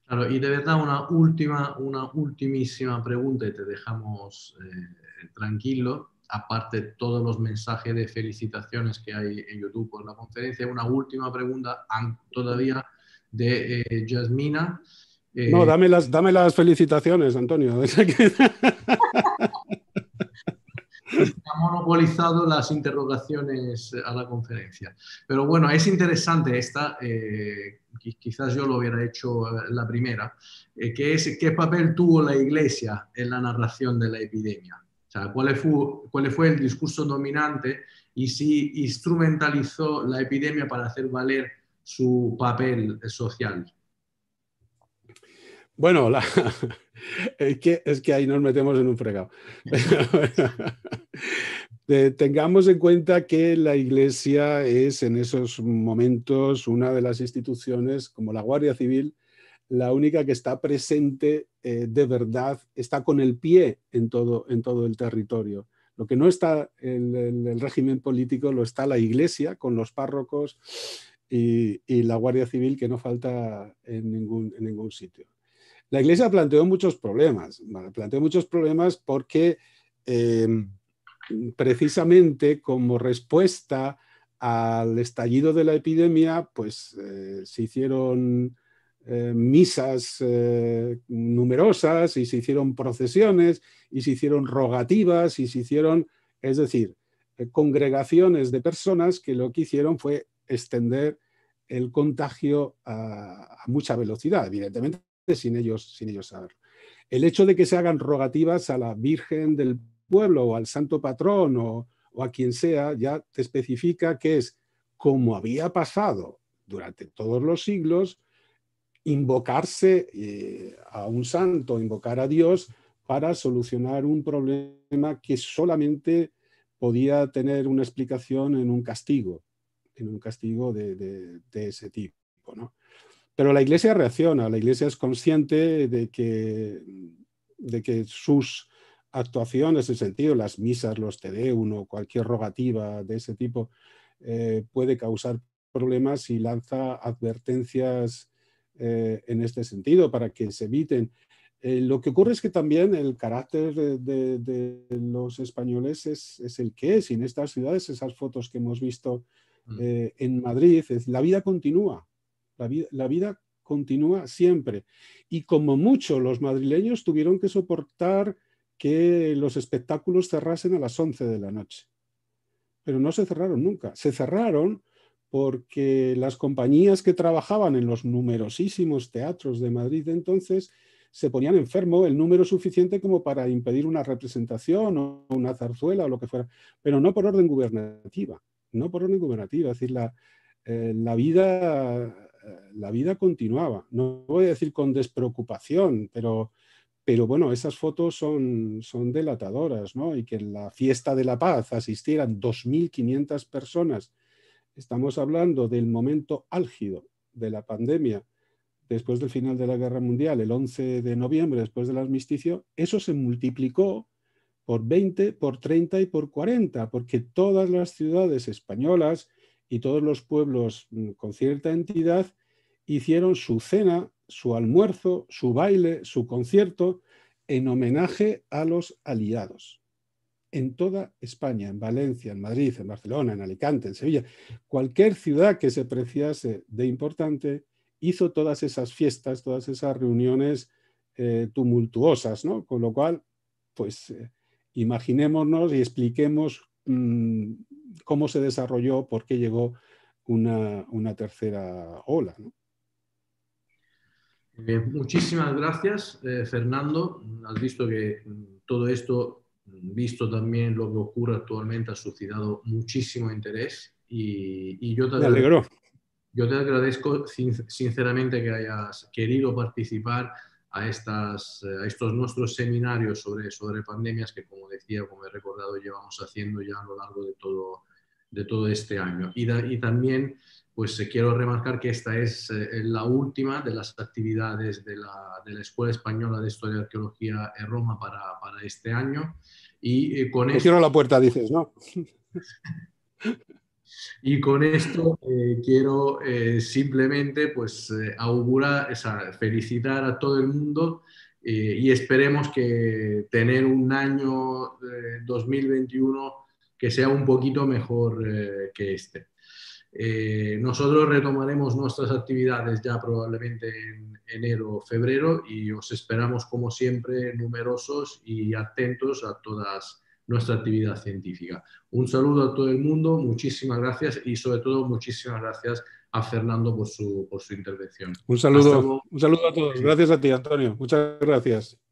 Claro, y de verdad una última, una ultimísima pregunta y te dejamos eh, tranquilo, aparte todos los mensajes de felicitaciones que hay en YouTube por la conferencia, una última pregunta todavía de eh, no, eh, dame las, dame las felicitaciones, Antonio. monopolizado las interrogaciones a la conferencia. Pero bueno, es interesante esta, eh, quizás yo lo hubiera hecho eh, la primera, eh, que es qué papel tuvo la Iglesia en la narración de la epidemia. cuál fue el discurso dominante y si instrumentalizó la epidemia para hacer valer su papel social bueno, es, que, es, que, ahí nos metemos en un fregado. Eh, tengamos en cuenta que la Iglesia es en esos momentos una de las instituciones, como la Guardia Civil, la única que está presente eh, de verdad, está con el pie en todo, en todo el territorio. Lo que no está en el, régimen político lo está la Iglesia con los párrocos y, la Guardia Civil que no falta ningún, en ningún sitio. La iglesia planteó muchos problemas, planteó muchos problemas porque em, precisamente como respuesta al estallido de la epidemia, pues eh, se hicieron eh, misas eh, numerosas y se hicieron procesiones y se hicieron rogativas y se hicieron, es decir, congregaciones de personas que lo que hicieron fue extender el contagio a mucha velocidad. Evidentemente, sin ellos, sin ellos saberlo. El hecho de que se hagan rogativas a la Virgen del pueblo o al Santo Patrón o, a quien sea, ya te especifica que es como había pasado durante todos los siglos, invocarse eh, a un santo, invocar a Dios para solucionar un problema que solamente podía tener una explicación en un castigo, en un castigo de, de ese tipo. ¿no? Pero la iglesia reacciona, la iglesia es consciente de que, de que sus actuaciones, en sentido, las misas, los tedeum cualquier rogativa de ese tipo, eh, puede causar problemas y lanza advertencias eh, en este sentido para que se eviten. Eh, lo que ocurre es que también el carácter de, los españoles es, es, el que es, en estas ciudades, esas fotos que hemos visto mm. en Madrid, es, la vida continúa. La vida, continúa siempre. Y como mucho, los madrileños tuvieron que soportar que los espectáculos cerrasen a las 11 de la noche. Pero no se cerraron nunca. Se cerraron porque las compañías que trabajaban en los numerosísimos teatros de Madrid de entonces se ponían enfermo el número suficiente como para impedir una representación o una zarzuela o lo que fuera, pero no por orden gubernativa, no por orden gubernativa, es decir, la, eh, la vida eh, la vida continuaba. No voy a decir con despreocupación, pero, bueno, esas fotos son, son delatadoras, ¿no? Y que en la fiesta de la paz asistieran 2.500 personas. Estamos hablando del momento álgido de la pandemia, después del final de la Guerra Mundial, el 11 de noviembre, después del armisticio, eso se multiplicó por 20, por 30 y por 40, porque todas las ciudades españolas, y todos los pueblos mm, con cierta entidad hicieron su cena, su almuerzo, su baile, su concierto en homenaje a los aliados. En toda España, en Valencia, en Madrid, en Barcelona, en Alicante, en Sevilla, cualquier ciudad que se preciase de importante, hizo todas esas fiestas, todas esas reuniones eh, tumultuosas, ¿no? Con lo cual, pues eh, imaginémonos y expliquemos Mm, cómo se desarrolló, por qué llegó una, tercera ola. muchísimas gracias, eh, Fernando. Has visto que mm, todo esto, mm, visto también lo que ocurre actualmente, ha suscitado muchísimo interés y, yo te Yo te agradezco sinceramente que hayas querido participar a, estas, eh, a estos nuestros seminarios sobre, sobre pandemias que, como decía, como he recordado, llevamos haciendo ya a lo largo de todo, de todo este año. Y, también pues eh, quiero remarcar que esta es eh, la última de las actividades de la, de la, Escuela Española de Historia y Arqueología en Roma para, para este año. Y con Cierro la puerta, dices, ¿no? Y con esto eh, quiero eh, simplemente pues, eh, augurar, felicitar a todo el mundo y esperemos que tener un año 2021 que sea un poquito mejor que este. nosotros retomaremos nuestras actividades ya probablemente en enero o febrero y os esperamos como siempre numerosos y atentos a todas nuestra actividad científica. Un saludo a todo el mundo, muchísimas gracias y sobre todo muchísimas gracias a Fernando por su, por su intervención. Un saludo, un saludo a todos. Gracias a ti, Antonio. Muchas gracias.